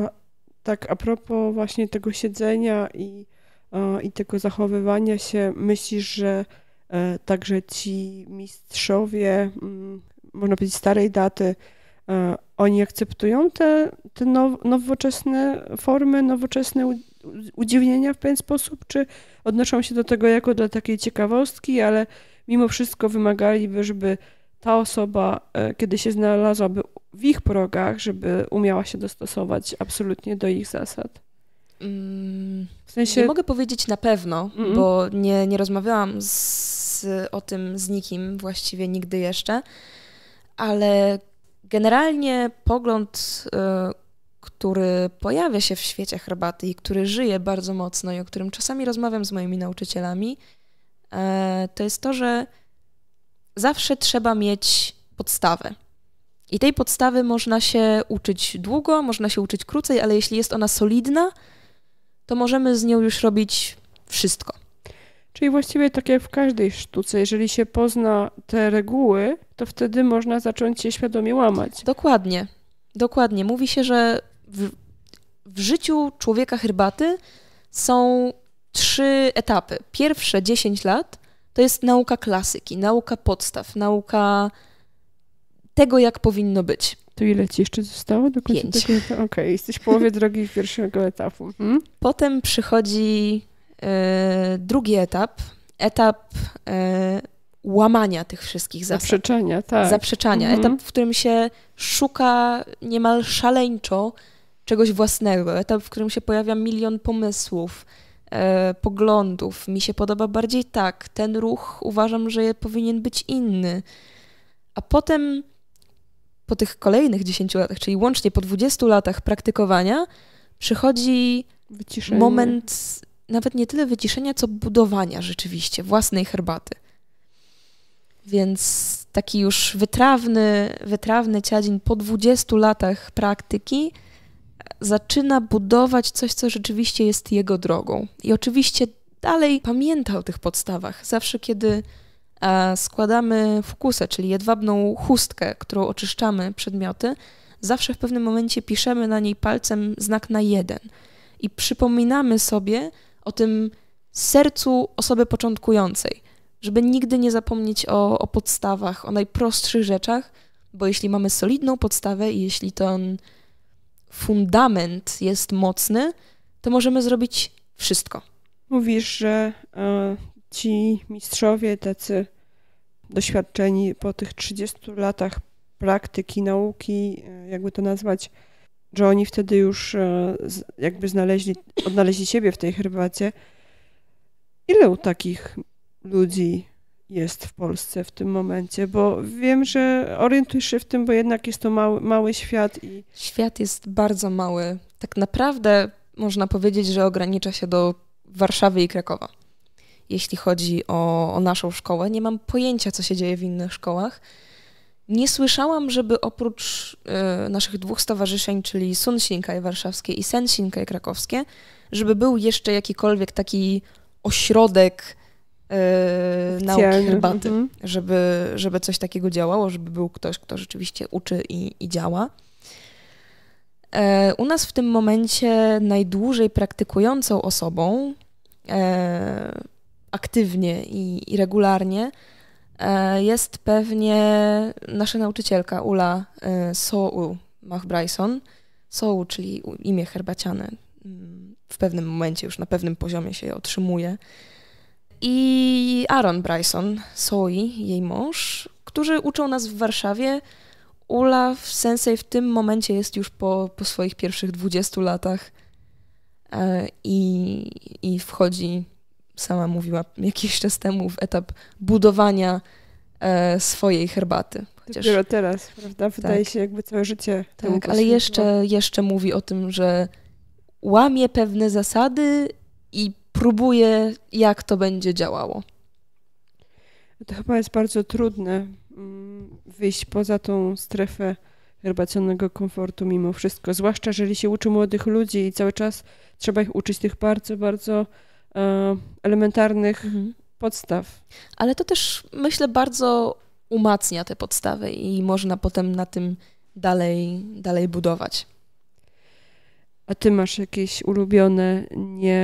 S2: tak a propos właśnie tego siedzenia i, e, i tego zachowywania się, myślisz, że e, także ci mistrzowie, m, mm, można powiedzieć starej daty, E, oni akceptują te, te nowoczesne formy, nowoczesne udziwnienia w pewien sposób, czy odnoszą się do tego jako do takiej ciekawostki, ale mimo wszystko wymagaliby, żeby ta osoba, e, kiedy się znalazłaby w ich progach, żeby umiała się dostosować absolutnie do ich zasad? Mm, w sensie... Nie mogę
S3: powiedzieć na pewno, mm -mm. bo nie, nie rozmawiałam z, o tym z nikim właściwie nigdy jeszcze, ale Generalnie pogląd, e, który pojawia się w świecie herbaty i który żyje bardzo mocno i o którym czasami rozmawiam z moimi nauczycielami, e, to jest to, że zawsze trzeba mieć podstawę. I tej podstawy można się uczyć długo, można się uczyć krócej, ale jeśli jest ona solidna, to możemy z nią już robić
S2: wszystko. Czyli właściwie tak jak w każdej sztuce, jeżeli się pozna te reguły, to wtedy można zacząć je świadomie łamać. Dokładnie. Dokładnie. Mówi
S3: się, że w, w życiu człowieka herbaty są trzy etapy. Pierwsze 10 lat to jest nauka klasyki, nauka podstaw, nauka tego, jak powinno być. To ile ci jeszcze zostało do końca Pięć. Okej, okay, jesteś w połowie
S2: drogi pierwszego etapu.
S3: Hmm? Potem przychodzi E, drugi etap, etap e, łamania tych wszystkich zasad. Zaprzeczenia, tak. Zaprzeczania. Mhm. Etap, w którym się szuka niemal szaleńczo czegoś własnego. Etap, w którym się pojawia milion pomysłów, e, poglądów. Mi się podoba bardziej tak. Ten ruch uważam, że powinien być inny. A potem po tych kolejnych 10 latach, czyli łącznie po 20 latach praktykowania, przychodzi Wyciszenie. moment nawet nie tyle wyciszenia, co budowania rzeczywiście własnej herbaty. Więc taki już wytrawny, wytrawny ciadzień po 20 latach praktyki e, zaczyna budować coś, co rzeczywiście jest jego drogą. I oczywiście dalej pamięta o tych podstawach. Zawsze, kiedy e, składamy fukusę, czyli jedwabną chustkę, którą oczyszczamy przedmioty, zawsze w pewnym momencie piszemy na niej palcem znak na jeden i przypominamy sobie, o tym sercu osoby początkującej, żeby nigdy nie zapomnieć o, o podstawach, o najprostszych rzeczach, bo jeśli mamy solidną podstawę i jeśli ten fundament jest mocny, to możemy zrobić wszystko.
S2: Mówisz, że e, ci mistrzowie, tacy doświadczeni po tych 30 latach praktyki, nauki, e, jakby to nazwać, że oni wtedy już e, jakby znaleźli, odnaleźli siebie w tej herbacie. Ile u takich ludzi jest w Polsce w tym momencie? Bo wiem, że orientujesz się w tym, bo jednak jest to mały, mały świat. I... Świat jest bardzo mały. Tak naprawdę można powiedzieć, że ogranicza się do Warszawy
S3: i Krakowa. Jeśli chodzi o, o naszą szkołę, nie mam pojęcia, co się dzieje w innych szkołach. Nie słyszałam, żeby oprócz y, naszych dwóch stowarzyszeń, czyli Sun Shinkai warszawskie i Sen Shinkai krakowskie, żeby był jeszcze jakikolwiek taki ośrodek y, e, nauki herbaty, mhm. żeby, żeby coś takiego działało, żeby był ktoś, kto rzeczywiście uczy i, i działa. E, u nas w tym momencie najdłużej praktykującą osobą e, aktywnie i, i regularnie E, jest pewnie nasza nauczycielka Ula e, Soul Mach Bryson. Soul, czyli imię herbaciane. Mm, w pewnym momencie, już na pewnym poziomie się je otrzymuje. I Aaron Bryson, Soi, jej mąż, którzy uczą nas w Warszawie. Ula w Sensei w tym momencie jest już po, po swoich pierwszych 20 latach e, i, i wchodzi sama mówiła jakiś czas temu, w etap budowania e, swojej herbaty. Chociaż, Dopiero
S2: teraz, prawda? Wydaje tak, się jakby całe życie Tak, ale jeszcze,
S3: jeszcze mówi o tym, że łamie pewne zasady i próbuje, jak to będzie działało.
S2: To chyba jest bardzo trudne mm, wyjść poza tą strefę herbacjonego komfortu mimo wszystko. Zwłaszcza, jeżeli się uczy młodych ludzi i cały czas trzeba ich uczyć tych bardzo, bardzo E, elementarnych mhm. podstaw.
S3: Ale to też myślę bardzo umacnia te podstawy i można potem na tym dalej, dalej budować.
S2: A ty masz jakieś ulubione, nie,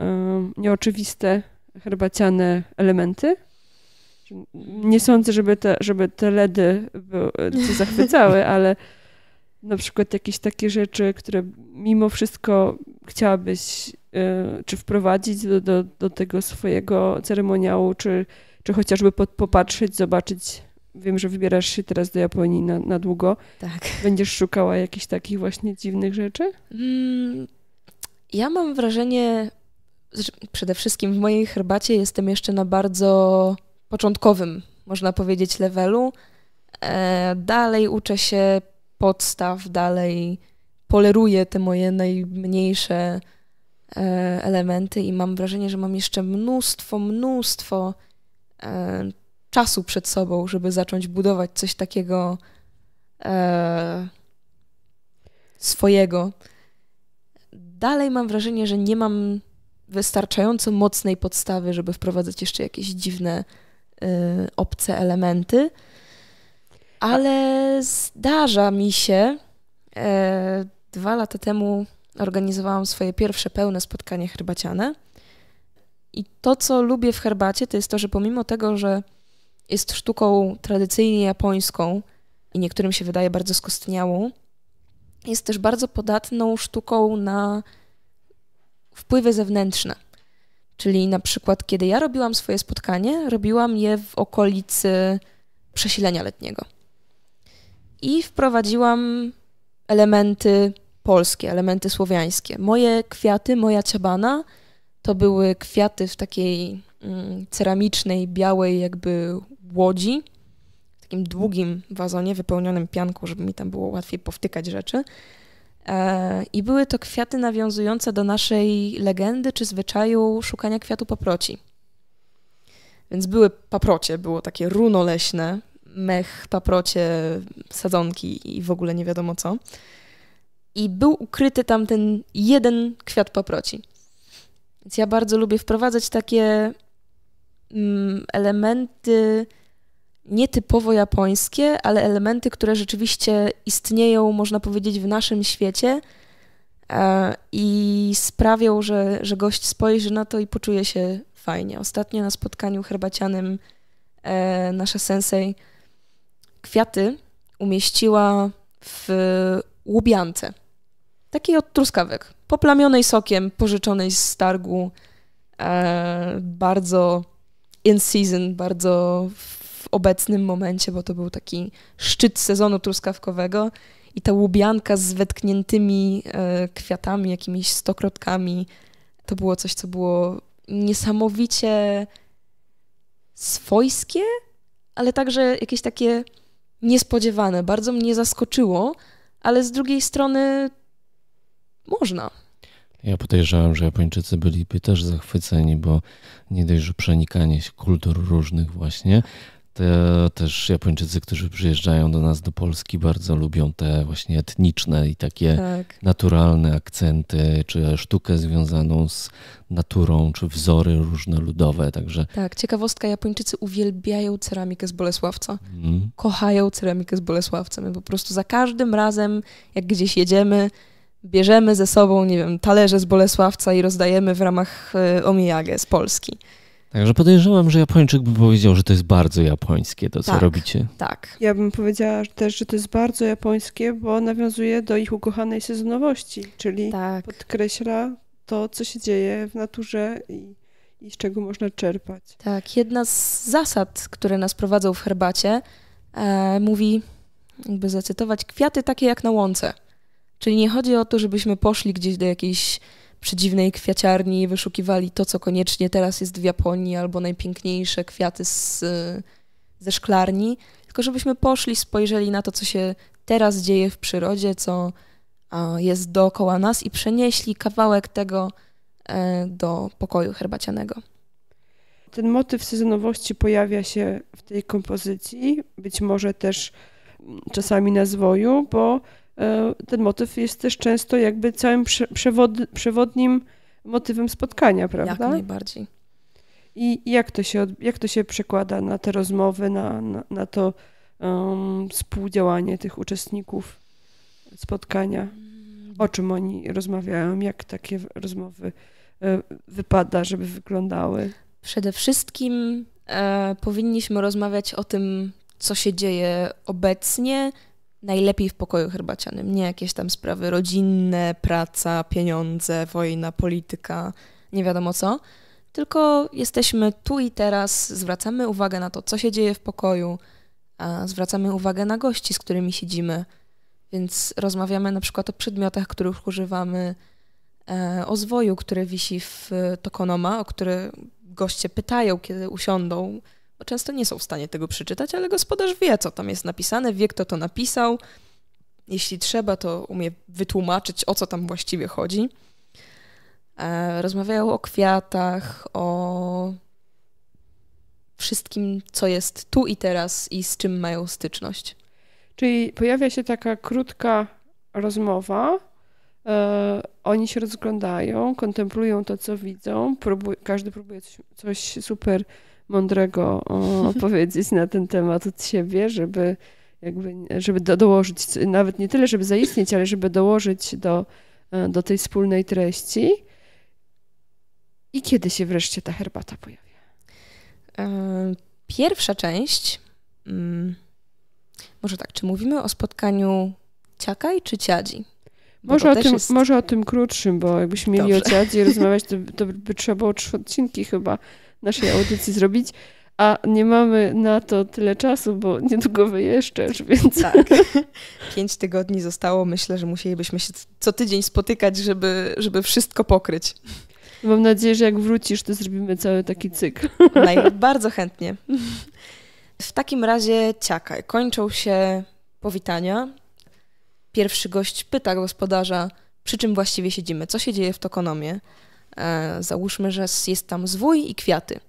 S2: e, nieoczywiste, herbaciane elementy? Nie sądzę, żeby te, żeby te LEDy e, cię zachwycały, ale na przykład jakieś takie rzeczy, które mimo wszystko chciałabyś y, czy wprowadzić do, do, do, tego swojego ceremoniału, czy, czy chociażby popatrzeć, zobaczyć. Wiem, że wybierasz się teraz do Japonii na, na długo. Tak. Będziesz szukała jakichś takich właśnie dziwnych rzeczy?
S3: Mm, ja mam wrażenie, że przede wszystkim w mojej herbacie jestem jeszcze na bardzo początkowym, można powiedzieć, levelu. E, dalej uczę się podstaw dalej poleruję te moje najmniejsze e, elementy i mam wrażenie, że mam jeszcze mnóstwo, mnóstwo e, czasu przed sobą, żeby zacząć budować coś takiego e, swojego. Dalej mam wrażenie, że nie mam wystarczająco mocnej podstawy, żeby wprowadzać jeszcze jakieś dziwne, e, obce elementy. Ale zdarza mi się. E, dwa lata temu organizowałam swoje pierwsze pełne spotkanie herbaciane. I to, co lubię w herbacie, to jest to, że pomimo tego, że jest sztuką tradycyjnie japońską i niektórym się wydaje bardzo skostniałą, jest też bardzo podatną sztuką na wpływy zewnętrzne. Czyli na przykład, kiedy ja robiłam swoje spotkanie, robiłam je w okolicy przesilenia letniego i wprowadziłam elementy polskie, elementy słowiańskie. Moje kwiaty, moja ciabana to były kwiaty w takiej mm, ceramicznej, białej jakby łodzi, w takim długim wazonie wypełnionym pianką, żeby mi tam było łatwiej powtykać rzeczy. E, I były to kwiaty nawiązujące do naszej legendy czy zwyczaju szukania kwiatu paproci. Więc były paprocie, było takie runo leśne, mech, paprocie, sadzonki i w ogóle nie wiadomo co. I był ukryty tam ten jeden kwiat paproci. Więc ja bardzo lubię wprowadzać takie mm, elementy nietypowo japońskie, ale elementy, które rzeczywiście istnieją, można powiedzieć, w naszym świecie e, i sprawią, że, że gość spojrzy na to i poczuje się fajnie. Ostatnio na spotkaniu herbacianym e, nasza sensei kwiaty umieściła w łubiance. Takiej od truskawek, poplamionej sokiem, pożyczonej z targu. E, bardzo in season, bardzo w obecnym momencie, bo to był taki szczyt sezonu truskawkowego. I ta łubianka z wetkniętymi e, kwiatami, jakimiś stokrotkami, to było coś, co było niesamowicie swojskie, ale także jakieś takie niespodziewane. Bardzo mnie zaskoczyło, ale z drugiej strony można.
S1: Ja podejrzewam, że Japończycy byliby też zachwyceni, bo nie dość, że przenikanie się kultur różnych właśnie, te też Japończycy, którzy przyjeżdżają do nas do Polski, bardzo lubią te właśnie etniczne i takie tak. naturalne akcenty, czy sztukę związaną z naturą, czy wzory różne ludowe. Także...
S3: Tak, ciekawostka, Japończycy uwielbiają ceramikę z Bolesławca. Mm. Kochają ceramikę z Bolesławca. My po prostu za każdym razem, jak gdzieś jedziemy, bierzemy ze sobą, nie wiem, talerze z Bolesławca i rozdajemy w ramach y, z Polski.
S1: Także podejrzewam, że Japończyk by powiedział, że to jest bardzo japońskie to, co tak, robicie.
S2: Tak. Ja bym powiedziała też, że to jest bardzo japońskie, bo nawiązuje do ich ukochanej sezonowości, czyli tak. podkreśla to, co się dzieje w naturze i, i z czego można czerpać. Tak. Jedna z zasad, które nas prowadzą w herbacie,
S3: e, mówi, jakby zacytować, kwiaty takie jak na łące. Czyli nie chodzi o to, żebyśmy poszli gdzieś do jakiejś przedziwnej kwiaciarni wyszukiwali to, co koniecznie teraz jest w Japonii, albo najpiękniejsze kwiaty z, ze szklarni, tylko żebyśmy poszli, spojrzeli na to, co się teraz dzieje w przyrodzie, co jest dookoła nas i przenieśli kawałek tego e, do pokoju herbacianego.
S2: Ten motyw sezonowości pojawia się w tej kompozycji, być może też mm, czasami na zwoju, bo E, ten motyw jest też często jakby całym przewod, przewodnim motywem spotkania, prawda? Jak najbardziej. I jak to się, jak to się przekłada na te rozmowy, na, na, na to um, współdziałanie tych uczestników spotkania? O mm. czym oni rozmawiają? Jak takie rozmowy e, wypada, żeby wyglądały? Przede wszystkim e, powinniśmy rozmawiać o tym,
S3: co się dzieje obecnie, najlepiej w pokoju herbacianym, nie jakieś tam sprawy rodzinne, praca, pieniądze, wojna, polityka, nie wiadomo co, tylko jesteśmy tu i teraz, zwracamy uwagę na to, co się dzieje w pokoju, a zwracamy uwagę na gości, z którymi siedzimy, więc rozmawiamy na przykład o przedmiotach, których używamy, e, o zwoju, który wisi w e, tokonoma, o który goście pytają, kiedy usiądą, często nie są w stanie tego przeczytać, ale gospodarz wie, co tam jest napisane, wie, kto to napisał. Jeśli trzeba, to umie wytłumaczyć, o co tam właściwie chodzi. E, Rozmawiają o kwiatach, o wszystkim, co jest tu i teraz i z czym
S2: mają styczność. Czyli pojawia się taka krótka rozmowa. E, oni się rozglądają, kontemplują to, co widzą. Próbuj, każdy próbuje coś, coś super mądrego powiedzieć na ten temat od siebie, żeby jakby, żeby do, dołożyć, nawet nie tyle, żeby zaistnieć, ale żeby dołożyć do, e, do tej wspólnej treści. I kiedy się wreszcie ta herbata pojawia? E, pierwsza część, mm,
S3: może tak, czy mówimy o spotkaniu ciakaj czy ciadzi? może o, tym, jest...
S2: może o tym krótszym, bo jakbyśmy mieli Dobrze. o ciadzi rozmawiać, to, to by trzeba było trzy odcinki chyba naszej audycji zrobić, a nie mamy na to tyle czasu, bo niedługo wyjeżdżasz, więc... Tak.
S3: Pięć tygodni zostało. Myślę, że musielibyśmy się co tydzień spotykać, żeby, żeby wszystko pokryć. Mam nadzieję, że jak wrócisz, to zrobimy cały taki cykl. Naj bardzo chętnie. W takim razie ciakaj. Kończą się powitania. Pierwszy gość pyta gospodarza, przy czym właściwie siedzimy, co się dzieje w tokonomie. E, załóżmy, że jest tam zwój i kwiaty.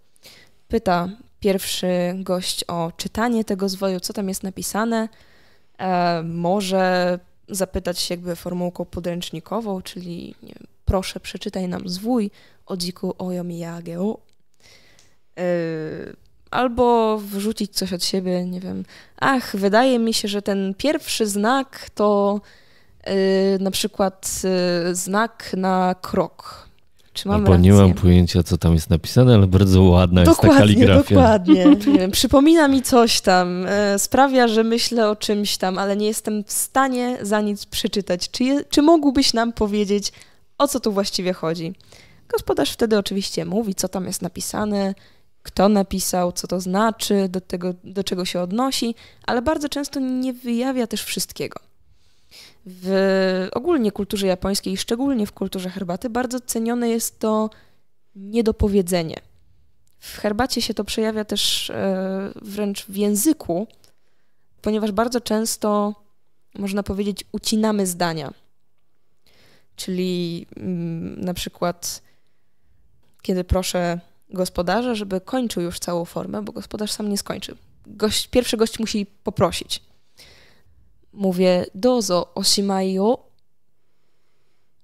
S3: Pyta pierwszy gość o czytanie tego zwoju, co tam jest napisane. E, może zapytać się jakby formułką podręcznikową, czyli wiem, proszę przeczytaj nam zwój o dziku ojomiyageo. E, albo wrzucić coś od siebie, nie wiem. Ach, wydaje mi się, że ten pierwszy znak to yy, na przykład yy, znak na krok. Czy mam Albo rację? nie
S1: mam pojęcia, co tam jest napisane, ale bardzo ładna dokładnie, jest ta kaligrafia.
S3: Dokładnie, przypomina mi coś tam, e, sprawia, że myślę o czymś tam, ale nie jestem w stanie za nic przeczytać. Czy, je, czy mógłbyś nam powiedzieć, o co tu właściwie chodzi? Gospodarz wtedy oczywiście mówi, co tam jest napisane, kto napisał, co to znaczy, do, tego, do czego się odnosi, ale bardzo często nie wyjawia też wszystkiego. W ogólnie kulturze japońskiej, szczególnie w kulturze herbaty, bardzo cenione jest to niedopowiedzenie. W herbacie się to przejawia też e, wręcz w języku, ponieważ bardzo często, można powiedzieć, ucinamy zdania. Czyli mm, na przykład, kiedy proszę gospodarza, żeby kończył już całą formę, bo gospodarz sam nie skończy. Gość, pierwszy gość musi poprosić mówię dozo osimajo,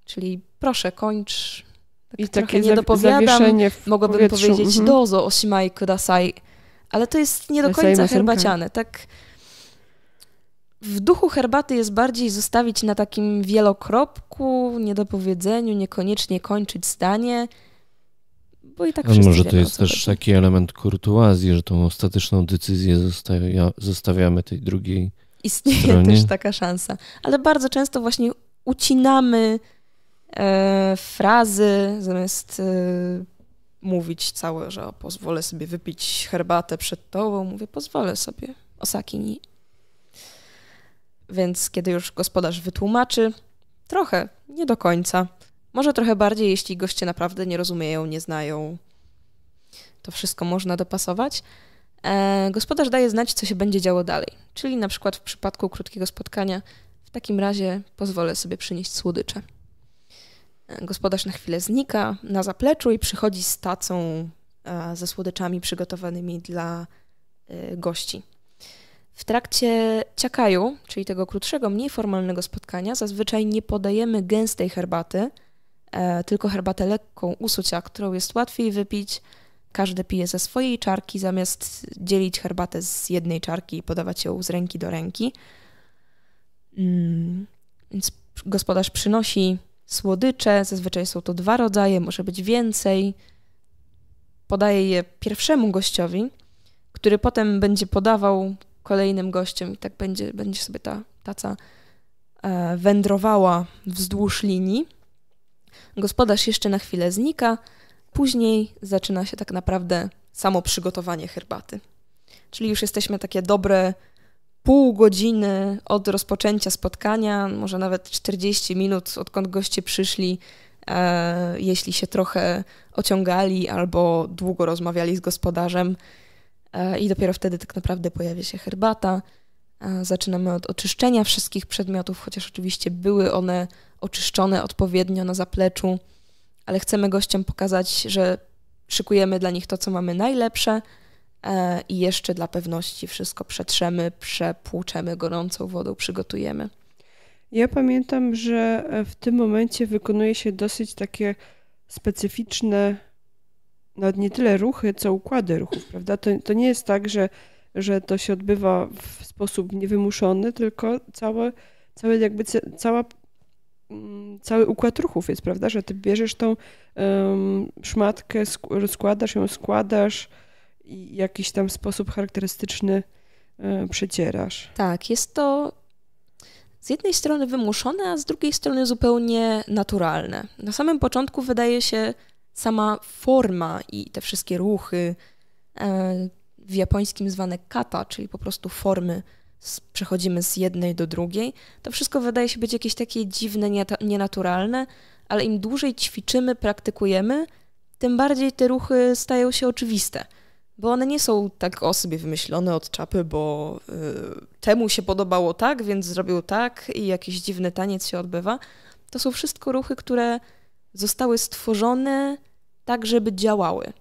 S3: czyli proszę kończ. Tak I takie nie dopowiadam. Mogłabym powiedzieć mm -hmm. dozo osimaj kudasai, ale to jest nie do końca herbaciane. Tak w duchu herbaty jest bardziej zostawić na takim wielokropku, niedopowiedzeniu, niekoniecznie kończyć zdanie, bo i tak A może to jest
S1: też taki element kurtuazji, że tą ostateczną decyzję zostawia, zostawiamy tej drugiej istnieje stronie. też
S3: taka szansa. Ale bardzo często właśnie ucinamy e, frazy zamiast e, mówić całe, że o, pozwolę sobie wypić herbatę przed tobą, mówię pozwolę sobie osaki ni. Więc kiedy już gospodarz wytłumaczy, trochę, nie do końca. Może trochę bardziej, jeśli goście naprawdę nie rozumieją, nie znają. To wszystko można dopasować. E, gospodarz daje znać, co się będzie działo dalej, czyli na przykład w przypadku krótkiego spotkania, w takim razie pozwolę sobie przynieść słodycze. E, gospodarz na chwilę znika na zapleczu i przychodzi z tacą e, ze słodyczami przygotowanymi dla gości. W trakcie ciakaju, czyli tego krótszego, mniej formalnego spotkania, zazwyczaj nie podajemy gęstej herbaty, tylko herbatę lekką, usucia, którą jest łatwiej wypić, każdy pije ze swojej czarki, zamiast dzielić herbatę z jednej czarki i podawać ją z ręki do ręki. Mm. Więc gospodarz przynosi słodycze, zazwyczaj są to dwa rodzaje, może być więcej. Podaje je pierwszemu gościowi, który potem będzie podawał kolejnym gościom i tak będzie, będzie sobie ta taca e, wędrowała wzdłuż linii. Gospodarz jeszcze na chwilę znika, później zaczyna się tak naprawdę samo przygotowanie herbaty. Czyli już jesteśmy takie dobre pół godziny od rozpoczęcia spotkania, może nawet 40 minut, odkąd goście przyszli, e, jeśli się trochę ociągali albo długo rozmawiali z gospodarzem. E, I dopiero wtedy tak naprawdę pojawia się herbata. E, zaczynamy od oczyszczenia wszystkich przedmiotów, chociaż oczywiście były one oczyszczone odpowiednio na zapleczu ale chcemy gościom pokazać, że szykujemy dla nich to, co mamy najlepsze e, i jeszcze dla pewności wszystko przetrzemy,
S2: przepłuczemy gorącą wodą, przygotujemy. Ja pamiętam, że e, w tym momencie wykonuje się dosyć takie specyficzne, nawet nie tyle ruchy, co układy ruchów, prawda? To, to nie jest tak, że, że to się odbywa w sposób niewymuszony, tylko całe, całe jakby cała Mm, cały układ ruchów jest, prawda? Że ty bierzesz tą um, szmatkę, rozkładasz ją, składasz i jakiś tam sposób charakterystyczny um,
S3: przecierasz. Tak, jest to z jednej strony wymuszone, a z drugiej strony zupełnie naturalne. Na samym początku wydaje się sama forma i te wszystkie ruchy, e, w japońskim zwane kata, czyli po prostu formy, przechodzimy z jednej do drugiej, to wszystko wydaje się być jakieś takie dziwne, nienaturalne, ale im dłużej ćwiczymy, praktykujemy, tym bardziej te ruchy stają się oczywiste. Bo one nie są tak o sobie wymyślone od czapy, bo y, temu się podobało tak, więc zrobił tak i jakiś dziwny taniec się odbywa. To są wszystko ruchy, które zostały stworzone tak, żeby działały.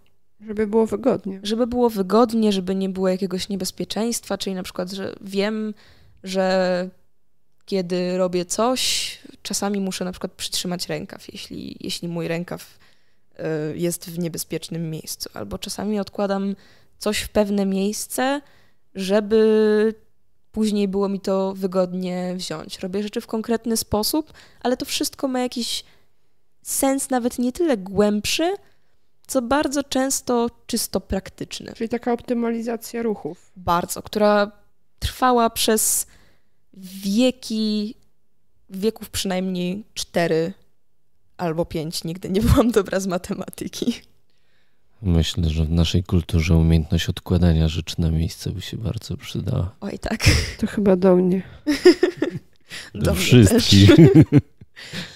S3: Żeby było wygodnie. Żeby było wygodnie, żeby nie było jakiegoś niebezpieczeństwa, czyli na przykład, że wiem, że kiedy robię coś, czasami muszę na przykład przytrzymać rękaw, jeśli, jeśli mój rękaw y, jest w niebezpiecznym miejscu. Albo czasami odkładam coś w pewne miejsce, żeby później było mi to wygodnie wziąć. Robię rzeczy w konkretny sposób, ale to wszystko ma jakiś sens nawet nie tyle głębszy, co bardzo często czysto praktyczne. Czyli taka optymalizacja ruchów. Bardzo, która trwała przez wieki, wieków przynajmniej cztery albo pięć. Nigdy nie byłam dobra z matematyki.
S1: Myślę, że w naszej kulturze umiejętność odkładania rzeczy na miejsce by się bardzo przydała.
S2: Oj, tak. To chyba do mnie. do, do wszystkich.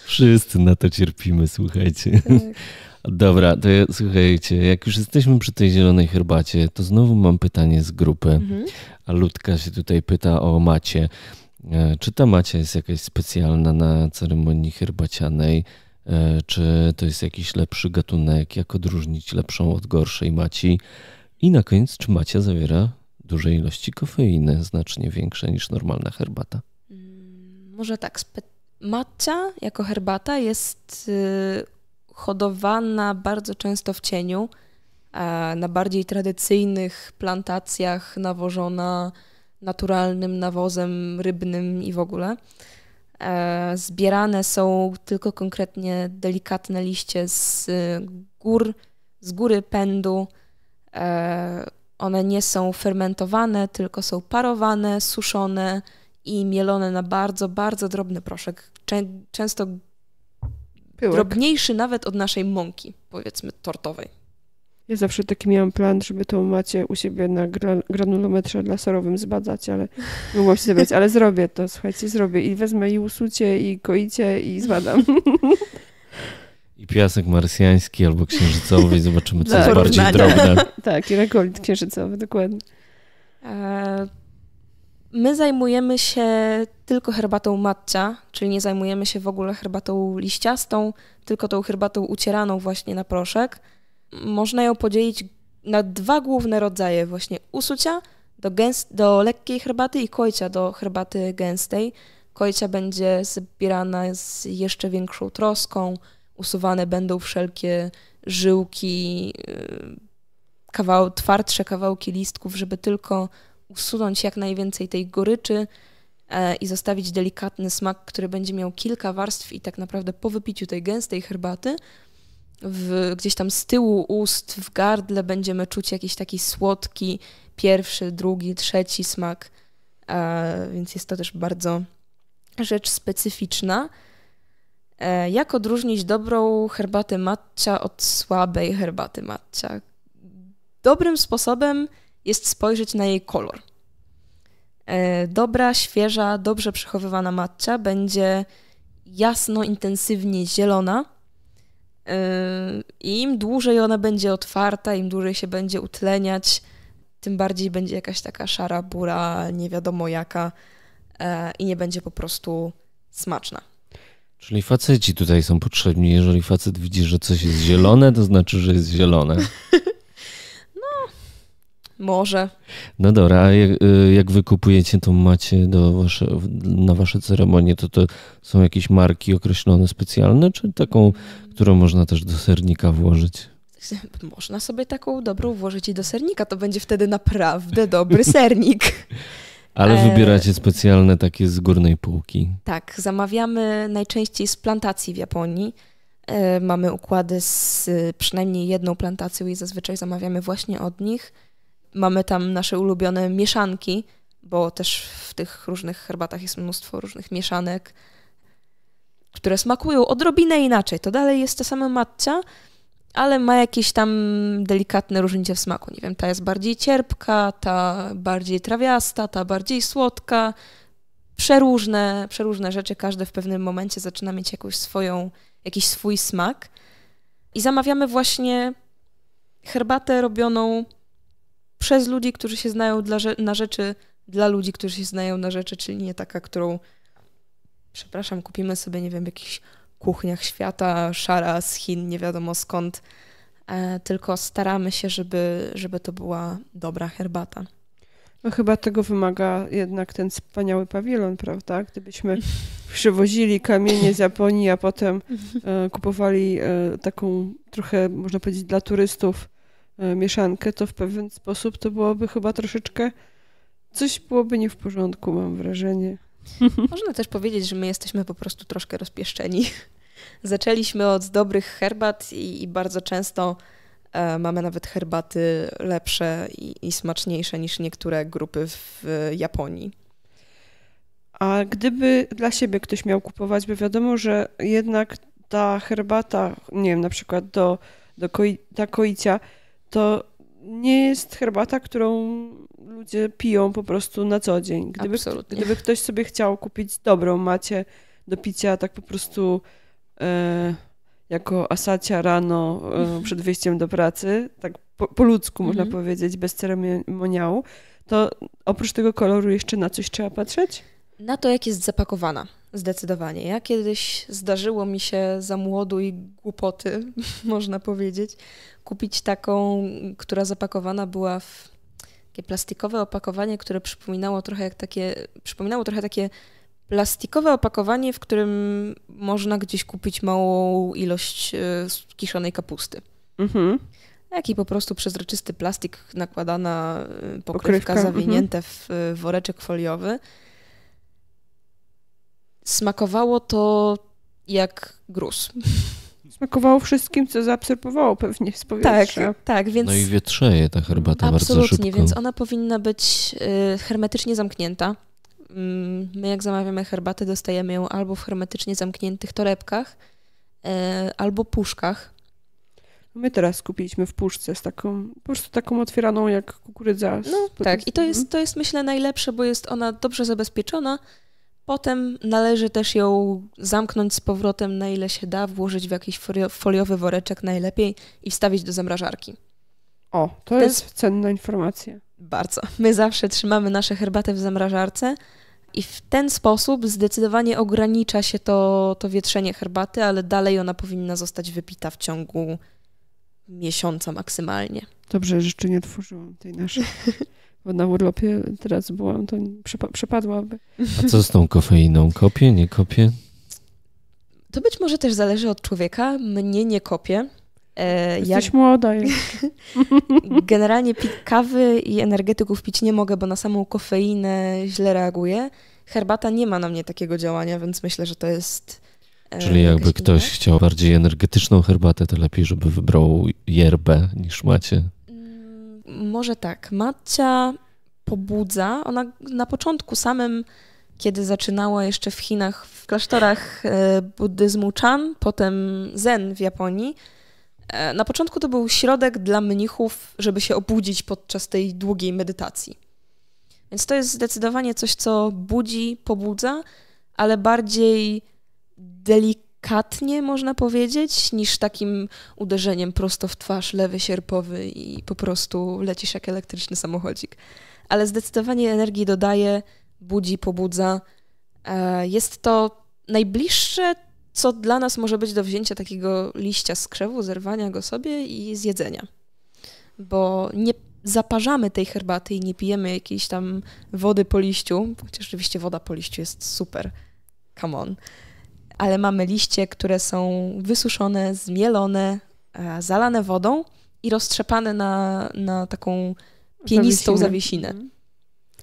S1: Wszyscy na to cierpimy, słuchajcie. Tak. Dobra, to ja, słuchajcie, jak już jesteśmy przy tej zielonej herbacie, to znowu mam pytanie z grupy. Mhm. A Ludka się tutaj pyta o macie. E, czy ta macia jest jakaś specjalna na ceremonii herbacianej? E, czy to jest jakiś lepszy gatunek? Jak odróżnić lepszą od gorszej maci? I na koniec, czy macia zawiera duże ilości kofeiny, znacznie większe niż normalna herbata?
S3: Mm, może tak, spe- macia jako herbata jest y, hodowana bardzo często w cieniu, e, na bardziej tradycyjnych plantacjach, nawożona naturalnym nawozem rybnym i w ogóle. E, zbierane są tylko konkretnie delikatne liście z gór, z góry pędu. E, one nie są fermentowane, tylko są parowane, suszone i mielone na bardzo, bardzo drobny proszek, często Pyłek. Drobniejszy nawet od naszej mąki, powiedzmy, tortowej.
S2: Ja zawsze taki miałam plan, żeby tą macie u siebie na granulometrze laserowym zbadać, ale nie mogłam się zebrać. Ale zrobię to, słuchajcie, zrobię. I wezmę i usucie, i koicie, i zbadam.
S1: I piasek marsjański albo księżycowy i zobaczymy, co tak. jest bardziej
S2: drobne. Tak, i rakolit księżycowy, dokładnie. E,
S3: My zajmujemy się tylko herbatą matcha, czyli nie zajmujemy się w ogóle herbatą liściastą, tylko tą herbatą ucieraną właśnie na proszek. Można ją podzielić na dwa główne rodzaje, właśnie usucia do, gęst- do lekkiej herbaty i kojcia do herbaty gęstej. Kojcia będzie zbierana z jeszcze większą troską, usuwane będą wszelkie żyłki, yy, kawał, twardsze kawałki listków, żeby tylko usunąć jak najwięcej tej goryczy e, i zostawić delikatny smak, który będzie miał kilka warstw i tak naprawdę po wypiciu tej gęstej herbaty w, gdzieś tam z tyłu ust, w gardle będziemy czuć jakiś taki słodki pierwszy, drugi, trzeci smak, e, więc jest to też bardzo rzecz specyficzna. E, jak odróżnić dobrą herbatę matcha od słabej herbaty matcha? Dobrym sposobem jest spojrzeć na jej kolor. E, dobra, świeża, dobrze przechowywana matcha będzie jasno, intensywnie zielona. E, I im dłużej ona będzie otwarta, im dłużej się będzie utleniać, tym bardziej będzie jakaś taka szara bura, nie wiadomo jaka, e, i nie będzie po prostu smaczna.
S1: Czyli faceci tutaj są potrzebni. Jeżeli facet widzi, że coś jest zielone, to znaczy, że jest zielone. Może. No dobra, a jak, y, jak to macie do wasze, na wasze ceremonie, to, to są jakieś marki określone specjalne, czy taką, którą można też do sernika włożyć?
S3: Można sobie taką dobrą włożyć i do sernika, to będzie wtedy naprawdę dobry sernik.
S1: Ale e, wybieracie specjalne takie z górnej półki.
S3: Tak, zamawiamy najczęściej z plantacji w Japonii. E, mamy układy z y, przynajmniej jedną plantacją i zazwyczaj zamawiamy właśnie od nich. Mamy tam nasze ulubione mieszanki, bo też w tych różnych herbatach jest mnóstwo różnych mieszanek, które smakują odrobinę inaczej. To dalej jest ta sama matcia, ale ma jakieś tam delikatne różnice w smaku. Nie wiem, ta jest bardziej cierpka, ta bardziej trawiasta, ta bardziej słodka. Przeróżne, przeróżne rzeczy, każde w pewnym momencie zaczyna mieć jakąś swoją, jakiś swój smak. I zamawiamy właśnie herbatę robioną przez ludzi, którzy się znają dla, na rzeczy, dla ludzi, którzy się znają na rzeczy, czyli nie taka, którą, przepraszam, kupimy sobie, nie wiem, w jakichś kuchniach świata, szara z Chin, nie wiadomo skąd, e, tylko staramy się,
S2: żeby, żeby to była dobra herbata. No chyba tego wymaga jednak ten wspaniały pawilon, prawda? Gdybyśmy przywozili kamienie z Japonii, a potem e, kupowali e, taką trochę, można powiedzieć, dla turystów E, mieszankę, to w pewien sposób to byłoby chyba troszeczkę coś byłoby nie w porządku, mam wrażenie. Można też powiedzieć, że my jesteśmy po prostu troszkę rozpieszczeni.
S3: Zaczęliśmy od dobrych herbat i, i bardzo często e, mamy nawet herbaty lepsze i, i smaczniejsze niż niektóre grupy w Japonii.
S2: A gdyby dla siebie ktoś miał kupować, bo wiadomo, że jednak ta herbata, nie wiem, na przykład do, do koi, ta koicia to nie jest herbata, którą ludzie piją po prostu na co dzień. Gdyby, Absolutnie. gdyby ktoś sobie chciał kupić dobrą macie do picia, tak po prostu e, jako asacia rano e, przed wyjściem do pracy, tak po, po ludzku można mhm. powiedzieć, bez ceremoniału, to oprócz tego koloru jeszcze na
S3: coś trzeba patrzeć? Na to, jak jest zapakowana. Zdecydowanie. Ja kiedyś zdarzyło mi się za młodu i głupoty, można powiedzieć, kupić taką, która zapakowana była w takie plastikowe opakowanie, które przypominało trochę jak takie, przypominało trochę takie plastikowe opakowanie, w którym można gdzieś kupić małą ilość e, kiszonej kapusty. Mhm. Taki po prostu przezroczysty plastik nakładana e, pokrywka, pokrywka. Mhm. zawinięte w e, woreczek foliowy
S2: Smakowało to jak gruz. Smakowało wszystkim, co zaabsorbowało pewnie z powietrza. Tak, tak, więc... No i
S1: wietrzeje ta herbata Absolutnie, bardzo szybko.
S3: więc ona powinna być y, hermetycznie zamknięta. Mm, my jak zamawiamy herbatę, dostajemy ją albo w hermetycznie zamkniętych torebkach,
S2: y, albo puszkach. My teraz kupiliśmy w puszce z taką, po prostu taką otwieraną jak kukurydza. No tak, i to jest, no.
S3: to jest myślę najlepsze, bo jest ona dobrze zabezpieczona, Potem należy też ją zamknąć z powrotem na ile się da, włożyć w jakiś foliowy woreczek najlepiej i wstawić do zamrażarki.
S2: O, to Ten... jest cenna
S3: informacja. Bardzo. My zawsze trzymamy nasze herbaty w zamrażarce i w ten sposób zdecydowanie ogranicza się to, to wietrzenie herbaty, ale dalej ona powinna zostać wypita w ciągu miesiąca maksymalnie.
S2: Dobrze, że jeszcze nie otworzyłam tej naszej. bo na urlopie teraz byłam, to przepadłaby. A co z
S1: tą kofeiną? Kopie, nie kopie?
S2: To być może
S3: też zależy od człowieka. Mnie nie kopie. E, Jesteś jak... młoda. Generalnie pić kawy i energetyków pić nie mogę, bo na samą kofeinę źle reaguję. Herbata nie ma na mnie takiego działania, więc myślę, że to jest... E, Czyli jakby ktoś
S1: chciał bardziej energetyczną herbatę, to lepiej, żeby wybrał yerbę niż macie
S3: może tak, matcia pobudza, ona na początku samym, kiedy zaczynała jeszcze w Chinach, w klasztorach e, buddyzmu Chan, potem Zen w Japonii, e, na początku to był środek dla mnichów, żeby się obudzić podczas tej długiej medytacji. Więc to jest zdecydowanie coś, co budzi, pobudza, ale bardziej delikatnie delikatnie, można powiedzieć, niż takim uderzeniem prosto w twarz, lewy sierpowy i po prostu lecisz jak elektryczny samochodzik. Ale zdecydowanie energii dodaje, budzi, pobudza. E, jest to najbliższe, co dla nas może być do wzięcia takiego liścia z krzewu, zerwania go sobie i zjedzenia. Bo nie zaparzamy tej herbaty i nie pijemy jakiejś tam wody po liściu, chociaż oczywiście woda po liściu jest super. Come on ale mamy liście, które są wysuszone, zmielone, e, zalane wodą i roztrzepane na, na taką pienistą zawiesinę. zawiesinę.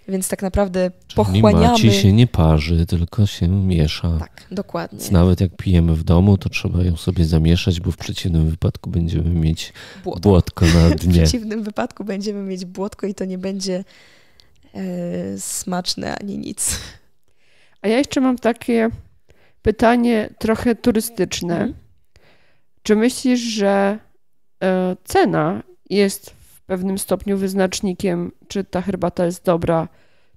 S3: Więc tak naprawdę Czyli pochłaniamy... Maci się
S1: nie parzy, tylko się miesza. Tak, dokładnie. nawet jak pijemy w domu, to trzeba ją sobie zamieszać, bo w przeciwnym wypadku będziemy mieć błotko, błotko na dnie. w
S3: przeciwnym
S2: wypadku będziemy mieć błotko i to nie będzie e, smaczne ani nic. A ja jeszcze mam takie pytanie trochę turystyczne. Mhm. Czy myślisz, że e, cena jest w pewnym stopniu wyznacznikiem, czy ta herbata jest dobra,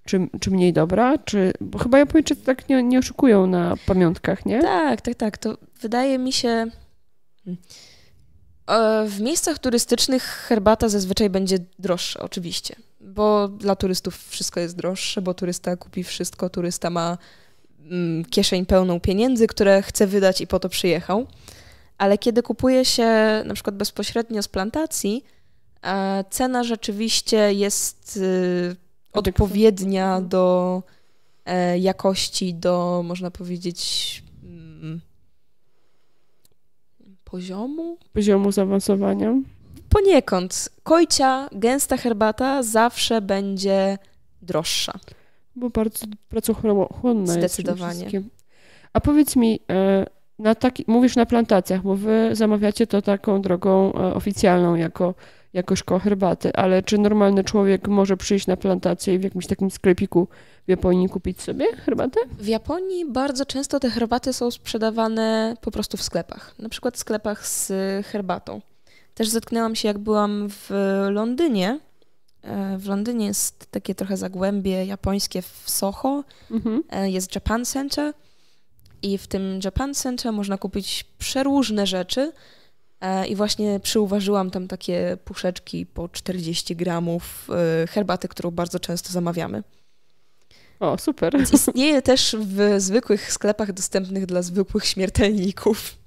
S2: czy, czy mniej dobra? Czy, bo chyba Japończycy tak nie, nie oszukują na pamiątkach, nie? Tak, tak, tak. To wydaje mi się.
S3: E, w miejscach turystycznych herbata zazwyczaj będzie droższa, oczywiście, bo dla turystów wszystko jest droższe, bo turysta kupi wszystko, turysta ma Mm, kieszeń pełną pieniędzy, które chce wydać i po to przyjechał. Ale kiedy kupuje się na przykład bezpośrednio z plantacji, e, cena rzeczywiście jest y, odpowiednia do e, jakości, do można powiedzieć
S2: mm, poziomu? Poziomu zaawansowania.
S3: Poniekąd. Kojcia, gęsta herbata zawsze będzie droższa bo bardzo
S2: pracochłonna jest Zdecydowanie. A powiedz mi, e, na taki, mówisz na plantacjach, bo wy zamawiacie to taką drogą e, oficjalną jako, jako szkoła herbaty, ale czy normalny człowiek może przyjść na plantację i w jakimś takim sklepiku w Japonii kupić sobie herbatę?
S3: W Japonii bardzo często te herbaty są sprzedawane po prostu w sklepach, na przykład w sklepach z herbatą. Też zetknęłam się, jak byłam w Londynie, E, w Londynie jest takie trochę zagłębie japońskie w Soho. Mhm. E, jest Japan Center i w tym Japan Center można kupić przeróżne rzeczy. E, I właśnie przyuważyłam tam takie puszeczki po 40 gramów herbaty, którą bardzo często zamawiamy. O, super. Więc istnieje też w zwykłych sklepach dostępnych dla zwykłych śmiertelników.